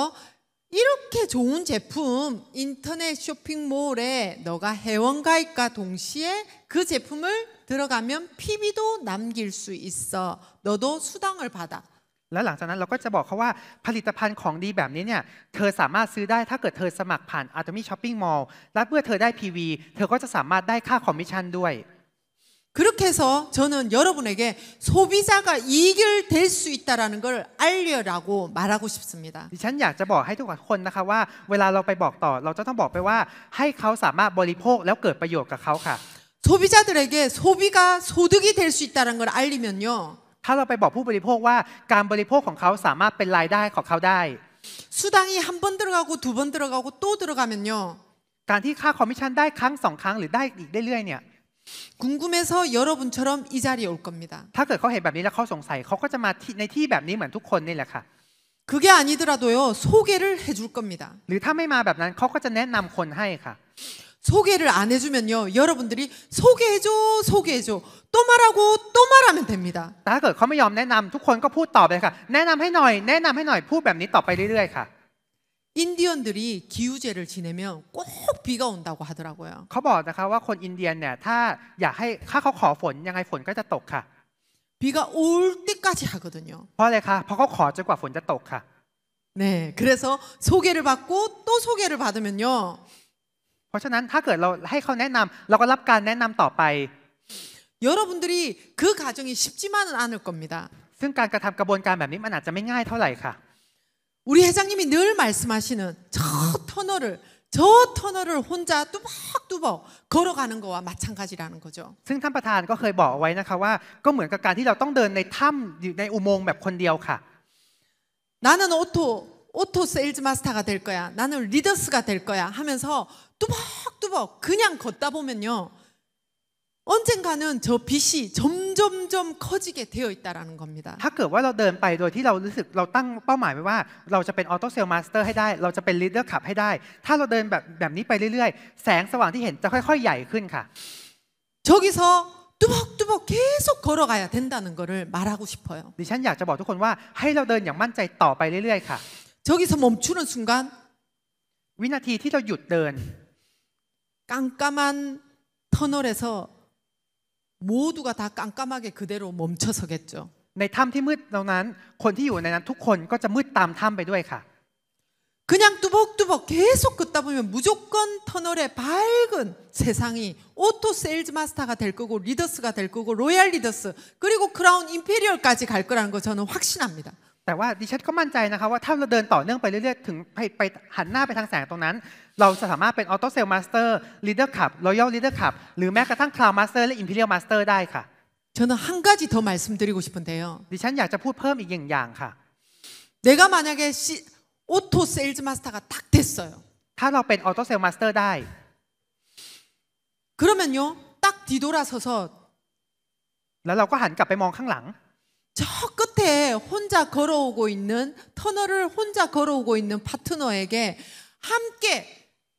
이렇게 좋은 제품 인터넷 쇼핑몰에 너가 회원가입과 동시에 그 제품을 들어가면 PB도 남길 수 있어. 너도 수당을 받아. แล้วหลังจากนั้นเราก็จะบอกเขาว่าผลิตภัณฑ์ของดีแบบนี้เนี่ยเธอสามารถซื้อได้ถ้าเกิดเธอสมัครผ่าน Atomy Shopping Mall และเมื่อเธอได้ PV เธอก็จะสามารถได้ค่าคอมมิชชั่นด้วย 그렇게 해서 저는 여러분에게 소비자가 이길될 수 있다라는 걸 알려라고 말하고 싶습니다. ดิฉันอยากจะบอกให้ทุกคนนะคะว่าเวลาเราไปบอกต่อเราจะต้องบอกไปว่าให้เขาสามารถบริโภคแล้วเกิดประโยชน์กับเขาค่ะ 소비자들에게 소비가 소득이 될수 있다는 걸 알리면요. ถ้าเราไปบอกผู้บริโภคว่าการบริโภคของเขาสามารถเป็นรายได้ของเขาได้ 수당이 한번 들어가고 두번 들어가고 또 들어가면요. การที่ค่าคอมมิชชั่นได้ครั้งสองครั้งหรือได้อีกเรื่อยๆเนี่ย 궁금해서 여러분처럼 이 자리에 올 겁니다. ถ้าเกิดเขาเห็นแบบนี้แล้วเขาสงสัยเขาก็จะมาที่ในที่แบบนี้เหมือนทุกคนนี่แหละค่ะ 그게 아니더라도요 소개를 해줄 겁니다. หรือถ้าไม่มาแบบนั้นเขาก็จะแนะนำคนให้ค่ะ 소개를 안 해주면요 여러분들이 소개해줘 소개해줘 또 말하고 또 말하면 됩니다. ถ้าเกิดเขาไม่ยอมแนะนำทุกคนก็พูดต่อไปค่ะแนะนำให้หน่อยแนะนำให้หน่อยพูดแบบนี้ต่อไปเรื่อยๆค่ะ 인디언들이 기우제를 지내면 꼭 비가 온다고 하더라고요. เขาบอกนะคะว่าคนอินเดียเนี่ยถ้าอยากให้ถ้าเขาขอฝนยังไงฝนก็จะตกค่ะ 비가 올 때까지 하거든요. เพราะอะไรคะเพราะเขาขอจนกว่าฝนจะตกค่ะ 네, 그래서 소개를 받고 또 소개를 받으면요. เพราะฉะนั้นถ้าเกิดเราให้เขาแนะนำเราก็รับการแนะนำต่อไป 여러분들이 그 가정이 쉽지만은 않을 겁니다. ซึ่งการกระทำกระบวนการแบบนี้มันอาจจะไม่ง่ายเท่าไหร่ค่ะ 우리 회장님이 늘 말씀하시는 저 터널을 저 터널을 혼자 뚜벅뚜벅 걸어가는 거와 마찬가지라는 거죠. ซึ่งก็เคยบอกไว้นะคะว่าก็เหมือนกับการที่เราต้องเดินในถ้ำในอุโมงค์แบบคนเดียวค่ะ 나는 오토 오토 세일즈 마스터가 될 거야. 나는 리더스가 될 거야 하면서 뚜벅뚜벅 그냥 걷다 보면요. 언젠가는 저 빛이 점점점 커지게 되어 있다라는 겁니다. ถ้าเกิดว่าเราเดินไปโดยที่เรารู้สึกเราตั้งเป้าหมายไว้ว่าเราจะเป็นออโต้เซลล์มาสเตอร์ให้ได้เราจะเป็นลีดเดอร์ขับให้ได้ถ้าเราเดินแบบแบบนี้ไปเรื่อยๆแสงสว่างที่เห็นจะค่อยๆใหญ่ขึ้นค่ะ 저기서 뚜벅뚜벅 계속 걸어가야 된다는 거를 말하고 싶어요. ดิฉันอยากจะบอกทุกคนว่าให้เราเดินอย่างมั่นใจต่อไปเรื่อยๆค่ะ 저기서 멈추는 순간 วินาทีที่เราหยุดเดิน 깜깜한 터널에서 모두가 다 깜깜하게 그대로 멈춰 서겠죠. ในถ้ำที่มืดตรงนั้นคนที่อยู่ในนั้นทุกคนก็จะมืดตามถ้ำไปด้วยค่ะ 그냥 뚜벅뚜벅 계속 걷다 보면 무조건 터널의 밝은 세상이 오토 세일즈 마스터가 될 거고 리더스가 될 거고 로얄 리더스 그리고 크라운 임페리얼까지 갈 거라는 거 저는 확신합니다. แต่ว่าดิฉันก็มั่นใจนะคะว่าถ้าเราเดินต่อเนื่องไปเรื่อยๆถึงไปไปหันหน้าไปทางแสงตรงนั้นเราจะสามารถเป็นออโต้เซลล์มาสเตอร์ลีดเดอร์ขับรอยัลลีดเดอร์ขับหรือแม้กระทั่งคลาวมาสเตอร์และอิมพีเรียลมาสเตอร์ได้ค่ะ 저는 한 가지 더 말씀드리고 싶은데요. ดิฉันอยากจะพูดเพิ่มอีกอย่างค่ะ 내가 만약에 시, 오토 세일즈 마스터가 딱 됐어요. ถ้าเราเป็นออโต้เซลล์มาสเตอร์ได้ 그러면요, 딱 뒤돌아서서 แล้วเราก็หันกลับไปมองข้างหลัง저 끝에 혼자 걸어오고 있는 터널을 혼자 걸어오고 있는 파트너에게 함께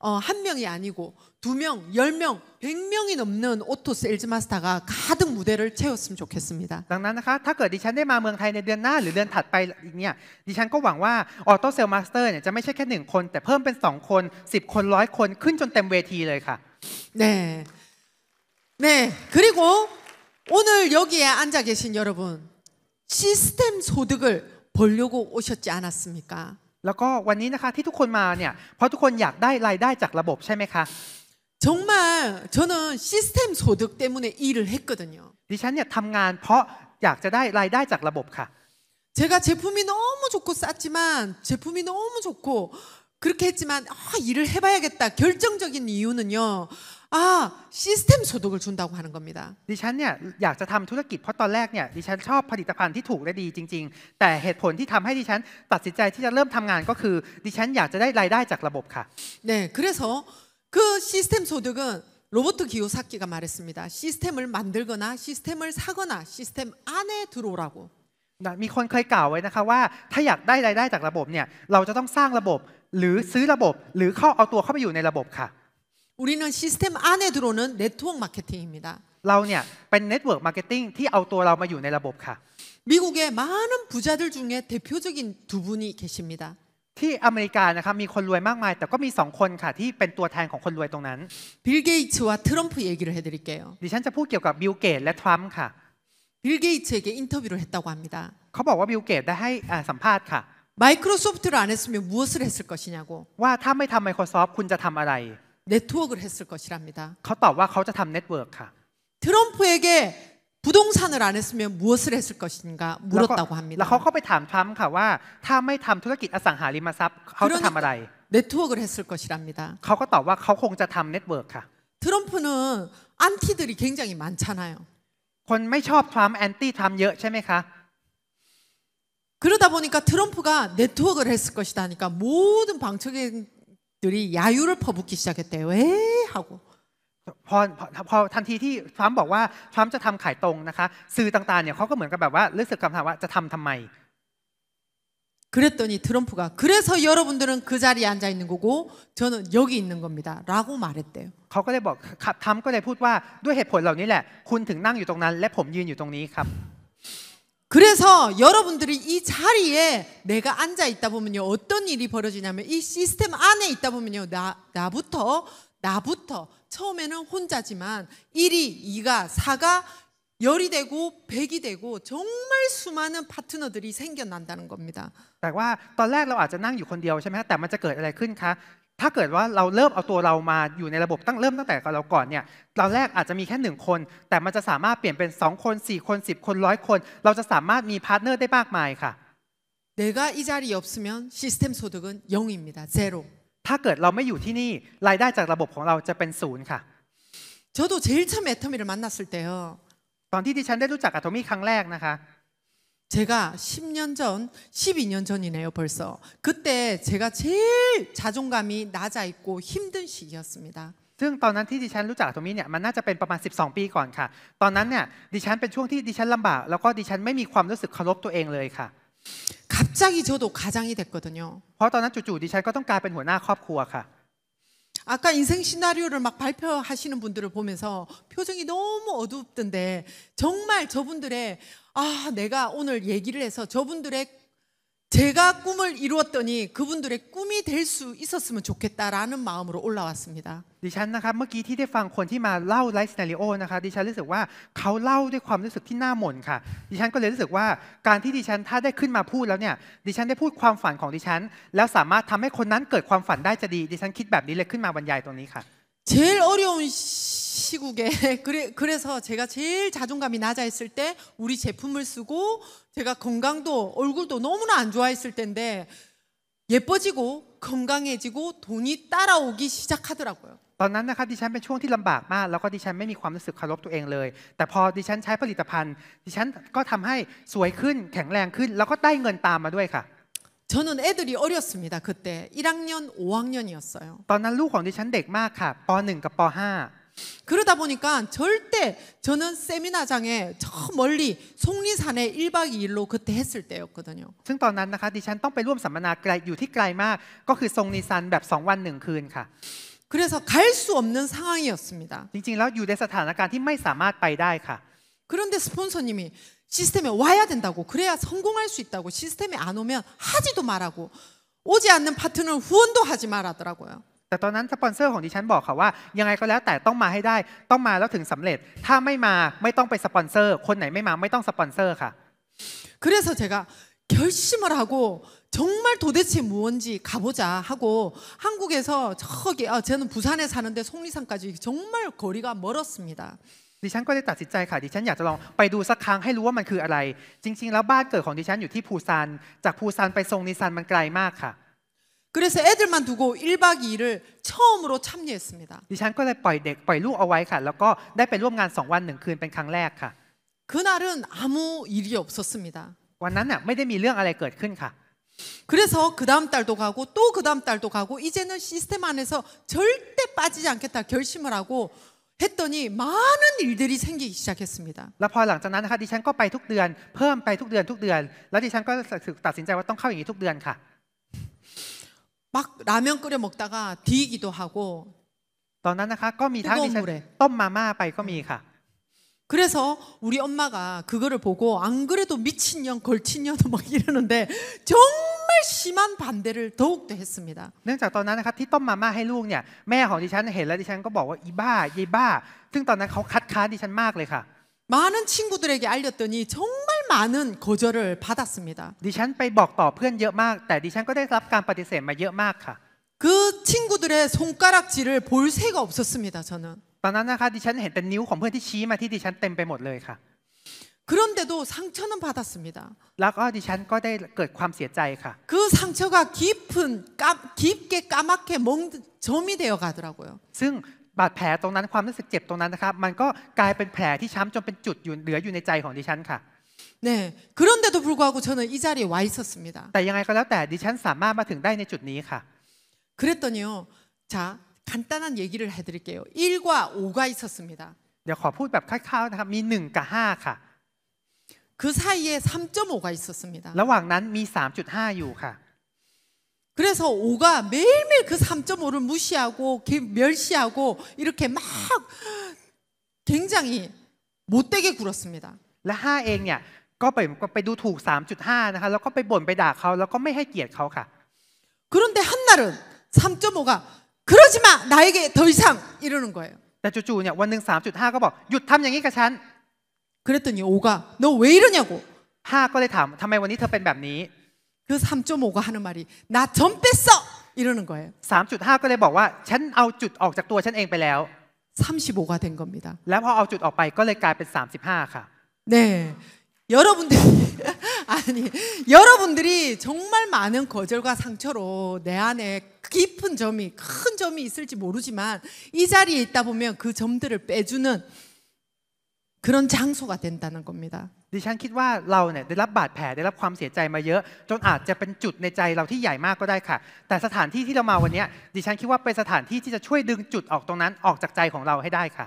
어, 한 명이 아니고 두 명, 열 명, 백 명이 넘는 오토 세일즈 마스터가 가득 무대를 채웠으면 좋겠습니다. ดังนั้นนะคะถ้าเกิดดิฉันได้มาเมืองไทยในเดือนหน้าหรือเดือนถัดไปเนี่ยดิฉันก็หวังว่าออโต้เซลมาสเตอร์เนี่ยจะไม่ใช่แค่หนึ่งคนแต่เพิ่มเป็นสองคนสิบคนร้อยคนขึ้นจนเต็มเวทีเลยค่ะ 네, 네. 그리고 오늘 여기에 앉아 계신 여러분 시스템 소득을 벌려고 오셨지 않았습니까? แล้วก็วันนี้นะคะที่ทุกคนมาเนี่ยเพราะทุกคนอยากได้รายได้จากระบบใช่ไหมคะ 정말 저는 시스템 소득 때문에 일을 했거든요. ดิฉันเนี่ยทำงานเพราะอยากจะได้รายได้จากระบบค่ะ 제가 제품이 너무 좋고 쌌지만 제품이 너무 좋고 그렇게 했지만 아, 일을 해봐야겠다 결정적인 이유는요. 아시스템소득을준다고하는겁니다ดิฉันเนี่ยอยากจะทำธุรกิจเพราะตอนแรกเนี่ยดิฉันชอบผลิตภัณฑ์ที่ถูกและดีจริงๆแต่เหตุผลที่ทำให้ดิฉันตัดสินใจที่จะเริ่มทำงานก็คือดิฉันอยากจะได้รายได้จากระบบค่ะ네그래서그시스템소득은로버트기요사키가말했습니다시스템을만들거나시스템을사거나시스템안에들어오라고มีคนเคยกล่าวไว้นะคะว่าถ้าอยากได้รายได้จากระบบเนี่ยเราจะต้องสร้างระบบหรือซื้อระบบหรือเข้าเอาตัวเข้าไปอยู่ในระบบค่ะ 우리는 시스템 안에 들어오는 네트워크 마케팅입니다. เราเนี่ยเป็นเน็ตเวิร์กมาร์เก็ตติ้งที่เอาตัวเรามาอยู่ในระบบค่ะ 미국의 많은 부자들 중에 대표적인 두 분이 계십니다. ที่อเมริกานะครับมีคนรวยมากมายแต่ก็มีสองคนค่ะที่เป็นตัวแทนของคนรวยตรงนั้น빌 게이츠와 트럼프 얘기를 해드릴게요. ดิฉันจะพูดเกี่ยวกับบิลเกตและทรัมป์ค่ะ빌 게이츠에게 인터뷰를 했다고 합니다. เขาบอกว่าบิลเกตได้ให้อ่าสัมภาษณ์ค่ะ 마이크로소프트를 안 했으면 무엇을 했을 것이냐고. ว่าถ้าไม่ทำ Microsoft คุณจะทำอะไร 네트워크를 했을 것이랍니다. เขาตอบว่าเขาจะทำเน็ตเวิร์กค่ะ 트럼프에게 부동산을 안 했으면 무엇을 했을 것인가 แล้วก็ 물었다고 แล้ 합니다. วเขาก็ไปถามทรัมป์ค่ะว่าถ้าไม่ทำธุรกิจอสังหาริมทรัพย์เขาจะทำอะไร 네트워크를 했을 것이랍니다. เขาก็ตอบว่าเขาคงจะทำเน็ตเวิร์กค่ะ 트럼프는 안티들이 굉장히 많잖아요. คนไม่ชอบทรัมป์แอนตี้ทรัมป์เยอะใช่ไหมคะ 그러다 보니까 트럼프가 네트워크를 했을 것이다 하니까 모든 방청객 들이야유를퍼붓기시작했대요왜하고พอพอทันทีที่ทรัมป์บอกว่าทรัมป์จะทำขายตรงนะคะสื่อต่างๆเนี่ยเขาก็เหมือนกับแบบว่ารู้สึกคำถามว่าจะทำทำไม그랬더니트럼프가그래서여러분들은그자리에앉아있는거고저는여기있는겁니다라고말했대요เขาก็เลยบอกทรัมป์ก็เลยพูดว่าด้วยเหตุผลเหล่านี้แหละคุณถึงนั่งอยู่ตรงนั้นและผมยืนอยู่ตรงนี้ครับ 그래서 여러분들이 이 자리에 내가 앉아 있다 보면요. 어떤 일이 벌어지냐면 이 시스템 안에 있다 보면요. 나, 나부터, 나부터. 처음에는 혼자지만 1이, 2가, 4가 열이 되고 백이 되고 정말 수많은 파트너들이 생겨난다는 겁니다. ถ้าเกิดว่าเราเริ่มเอาตัวเรามาอยู่ในระบบตั้งเริ่มตั้งแต่เราก่อนเนี่ยเราแรกอาจจะมีแค่1คนแต่มันจะสามารถเปลี่ยนเป็น2คน4คน10คนร้อยคนเราจะสามารถมีพาร์ทเนอร์ได้มากมายค่ะ내가이자리에없으면시스템소득은영입니다제로ถ้าเกิดเราไม่อยู่ที่นี่รายได้จากระบบของเราจะเป็นศูนย์ค่ะ저도제일처음에터미를만났을때요ตอนที่ดิฉันได้รู้จักอะโทมี่ครั้งแรกนะคะ 제가 10년 전, 12년 전이네요, 벌써. 그때 제가 제일 자존감이 낮아 있고 힘든 시기였습니다. ซึ่งตอนนั้นที่ดิฉันรู้จักตรงนี้เนี่ยมันน่าจะเป็นประมาณ12ปีก่อนค่ะตอนนั้นเนี่ยดิฉันเป็นช่วงที่ดิฉันลำบากแล้วก็ดิฉันไม่มีความรู้สึกเคารพตัวเองเลยค่ะ 갑자기 저도 가장이 됐거든요. เพราะตอนนั้นจู่ๆดิฉันก็ต้องกลายเป็นหัวหน้าครอบครัวค่ะ 아까 인생 시나리오를 막 발표하시는 분들을 보면서 표정이 너무 어둡던데 정말 저분들의 아, 내가 오늘 얘기를 해서 저분들의 제가꿈을이루었더니그분들의꿈이될수있었으면좋겠다라는마음으로올라왔습니다ดิฉันนะครับเมื่อกี้ที่ได้ฟังคนที่มาเล่าไลฟ์ซีนารโอนะคะดิฉันรู้สึกว่าเขาเล่าด้วยความรู้สึกที่น่าหม่นค่ะดิฉันก็เลยรู้สึกว่าการที่ดิฉันถ้าได้ขึ้นมาพูดแล้วเนี่ยดิฉันได้พูดความฝันของดิฉันแล้วสามารถทำให้คนนั้นเกิดความฝันได้จะดีดิฉันคิดแบบนี้เลยขึ้นมาบรรยายตรงนี้ค่ะ제일어려운시 시국에 그래, 그래서 제가 제일 자존감이 낮아 있을 때 우리 제품을 쓰고 제가 건강도 얼굴도 너무나 안 좋아했을 때인데 예뻐지고 건강해지고 돈이 따라오기 시작하더라고요. ตอนนั้นนะคะดิฉันเป็นช่วงที่ลำบากมากแล้วก็ดิฉันไม่มีความรู้สึกเคารพตัวเองเลยแต่พอดิฉันใช้ผลิตภัณฑ์ดิฉันก็ทำให้สวยขึ้นแข็งแรงขึ้นแล้วก็ได้เงินตามมาด้วยค่ะ 저는 애들이 어렸습니다. 그때 1학년, 5학년이었어요. ตอนนั้นลูกของดิฉันเด็กมากค่ะป .1 กับป .5 그러다 보니까 절대 저는 세미나장에 저 멀리 속리산에 1박 2일로 그때 했을 때였거든요. ซึ่งตอนนั้นนะคะดิฉันต้องไปร่วมสัมมนาไกลอยู่ที่ไกลมากก็คือทรงแบบ2วัน1คืนค่ะ 그래서 갈 수 없는 상황이었습니다. จริงๆแล้วอยู่ในสถานการณ์ที่ไม่สามารถไปได้ค่ะ 그런데 스폰서님이 시스템에 와야 된다고 그래야 성공할 수 있다고 시스템에 안 오면 하지도 말라고 오지 않는 파트는 후원도 하지 말라더라고요. แต่ตอนนั้นสปอนเซอร์ของดิฉันบอกค่ะว่ายังไงก็แล้วแต่ต้องมาให้ได้ต้องมาแล้วถึงสำเร็จถ้าไม่มาไม่ต้องไปสปอนเซอร์คนไหนไม่มาไม่ต้องสปอนเซอร์ค่ะ그래서제가결심을하고정말도대체무엇인지가보자하고한국에서저기아저는부산에사는데송리산까지정말거리가멀었습니다ดิฉันก็ได้ตัดสินใจค่ะดิฉันอยากจะลองไปดูสักครั้งให้รู้ว่ามันคืออะไรจริงๆแล้วบ้านเกิดของดิฉันอยู่ที่ปูซานจากปูซานไปซงนิซานมันไกลมากค่ะ 그래서 애들만 두고 1박 2일을 처음으로 참여했습니다. ดิฉันก็เลยปล่อยเด็กปล่อยลูกเอาไว้ค่ะแล้วก็ได้ไปร่วมงานสองวันหนึ่งคืนเป็นครั้งแรกค่ะ 그날은 아무 일이 없었습니다. วันนั้นน่ะไม่ได้มีเรื่องอะไรเกิดขึ้นค่ะ 그래서 그 다음 달도 가고 또그 다음 달도 가고 이제는 시스템 안에서 절대 빠지지 않겠다 결심을 하고 했더니 많은 일들이 생기기 시작했습니다. แล้วพอหลังจากนั้นนะคะดิฉันก็ไปทุกเดือนเพิ่มไปทุกเดือนทุกเดือนแล้วดิฉันก็ตัดสินใจว่าต้องเข้าอย่างนี้ทุกเดือนค่ะ막 라면 끓여 먹다가 뒤기도 하고 ตอนนั้นนะคะก็มีทั้งดิฉันต้มมาม่าไปก็มีค่ะ 그래서 우리 엄마가 그거를 보고 안 그래도 미친년 걸친년도 막 이러는데 정말 심한 반대를 더욱더 했습니다. เนื่องจากตอนนั้นนะครับที่ต้มมาม่าให้ลูกเนี่ยแม่ของดิฉันเห็นแล้วดิฉันก็บอกว่าอีบ้ายีบ้าซึ่งตอนนั้นเขาคัดค้านดิฉันมากเลยค่ะ 많은 친구들에게 알렸더니 정말 많은 거절을 받았습니다. ดิฉันไปบอกต่อเพื่อนเยอะมากแต่ดิฉันก็ได้รับการปฏิเสธมาเยอะมากค่ะ그 친구들의 손가락질을 볼 새가 없었습니다. 저는. ตอนนั้นนะคะดิฉันเห็นแต่นิ้วของเพื่อนที่ชี้มาที่ดิฉันเต็มไปหมดเลยค่ะ 그런데도 상처는 받았습니다. แล้วก็ดิฉันก็ได้เกิดความเสียใจค่ะ그 상처가 깊은 까, 깊게 까맣게 멍 점이 되어 가더라고요. ซึ่งบาดแผลตรงนั้นความรู้สึกเจ็บตรงนั้นนะครับมันก็กลายเป็นแผลที่ช้ำจนเป็นจุดอยู่เหลืออยู่ในใจของดิฉันค่ะ네그런데도불구하고저는이자리에와있었습니다แต่ยังไงก็แล้วแต่ดิฉันสามารถมาถึงได้ในจุดนี้ค่ะ그랬더니요자간단한얘기를해드릴게요1과5가있었습니다เดี๋ยวขอพูดแบบคร่าวๆนะครับมี1กับ5ค่ะ그사이에3.5가있었습니다ระหว่างนั้นมี3.5อยู่ค่ะ 그래서 5가 매일매일 그 3.5를 무시하고 멸시하고 이렇게 막 굉장히 못되게 굴었습니다. และ5เองเนี่ยก็ไปไปดูถูก 3.5นะคะแล้วก็ไปบ่นไปด่าเขาแล้วก็ไม่ให้เกียรติเขาค่ะ 그런데 한날은 3.5가 그러지 마 나에게 더 이상 이러는 거예요. แต่จู่ๆเนี่ยวันหนึ่ง3.5 ก็บอกหยุดทำอย่างนี้กับฉัน 그랬더니 5가 너왜 이러냐고 5ก็เลยถามทำไมวันนี้เธอเป็นแบบนี้ 그 3.5가 하는 말이 나 점 뺐어 이러는 거예요. 3.5กเลยบอกว่าฉันเอาจุดออกจากตัวฉันเองไปแล้ว 35가 어, 된 겁니다. แล้วพอเอาจุดออกไปก็เลยกลายเป็น35ค่ะ 네. 여러분들 아니 여러분들이 정말 많은 거절과 상처로 내 안에 깊은 점이 큰 점이 있을지 모르지만 이 자리에 있다 보면 그 점들을 빼주는 그런 장소가 된다는 겁니다. ดิฉันคิดว่าเราเนี่ยได้รับบาดแผลได้รับความเสียใจมาเยอะ จนอาจจะเป็นจุดในใจเราที่ใหญ่มากก็ได้ค่ะ แต่สถานที่ที่เรามาวันนี้ดิฉันคิดว่าเป็นสถานที่ที่จะช่วยดึงจุดออกตรงนั้นออกจากใจของเราให้ได้ค่ะ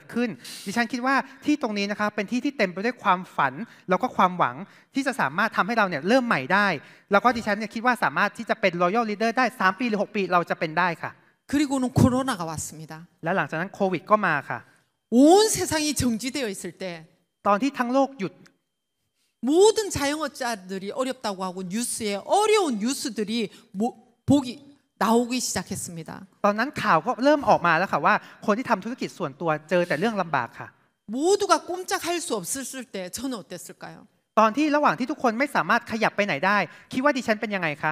ดขึ้นดิฉันคิดว่าที่ตรงนี้นะครับเป็นที่ที่เต็มไปด้วยความฝันแล้วก็ความหวังที่จะสามารถทำให้เราเนี่ยเริ่มใหม่ได้แล้วก็ดิฉันเนี่ยคิดว่าสามารถที่จะเป็น Royal Leader ได้3ปีหรือ6ปีเราจะเป็นได้ค่ะ그리고는코로나가왔습니다และหลังจากนั้นโควิดก็มาค่ะ온세상이정지되어있을때ตอนที่ทั้งโลกหยุด모든자영업자들이어렵다고하고뉴스에어려운뉴스들이보기나오기시작했습니다ตอนนั้นข่าวก็เริ่มออกมาแล้วค่ะว่าคนที่ทำธุรกิจส่วนตัวเจอแต่เรื่องลำบากค่ะ모두가꼼짝할수없었을때저는어땠을까요ตอนที่ระหว่างที่ทุกคนไม่สามารถขยับไปไหนได้คิดว่าดิฉันเป็นยังไงคะ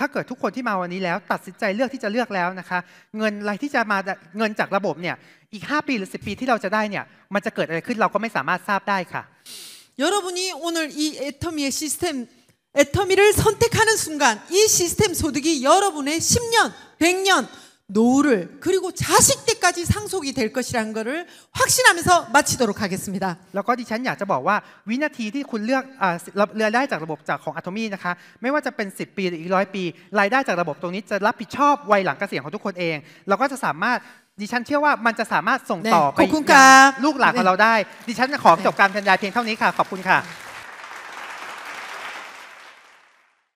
ถ้าเกิดทุกคนที่มาวันนี้แล้วตัดสินใจเลือกที่จะเลือกแล้วนะคะเงินอะไรที่จะมาเงินจากระบบเนี่ยอีก5ปีหรือ10ปีที่เราจะได้เนี่ยมันจะเกิดอะไรขึ้นเราก็ไม่สามารถทราบได้ค่ะ여러분이오늘이애터미의시스템애터미를선택하는순간이시스템소득이여러분의10년100년노를그리고자식때까지상속이될것이란것을확신하면서마치도록하겠습니다그리고ดิฉันอยากจะบอกว่าวินาทีที่คุณเลือกเออ่รายได้จากระบบจากของอัตโมีนะคะไม่ว่าจะเป็น10ปีหรืออีกร้อยปีรายได้จากระบบตรงนี้จะรับผิดชอบวัยหลังเกษียณของทุกคนเองเราก็จะสามารถดิฉันเชื่อว่ามันจะสามารถส่งต่อไปยังลูกหลานของเราได้ดิฉันขอจบการบรรยายเพียงเท่านี้ค่ะขอบคุณค่ะ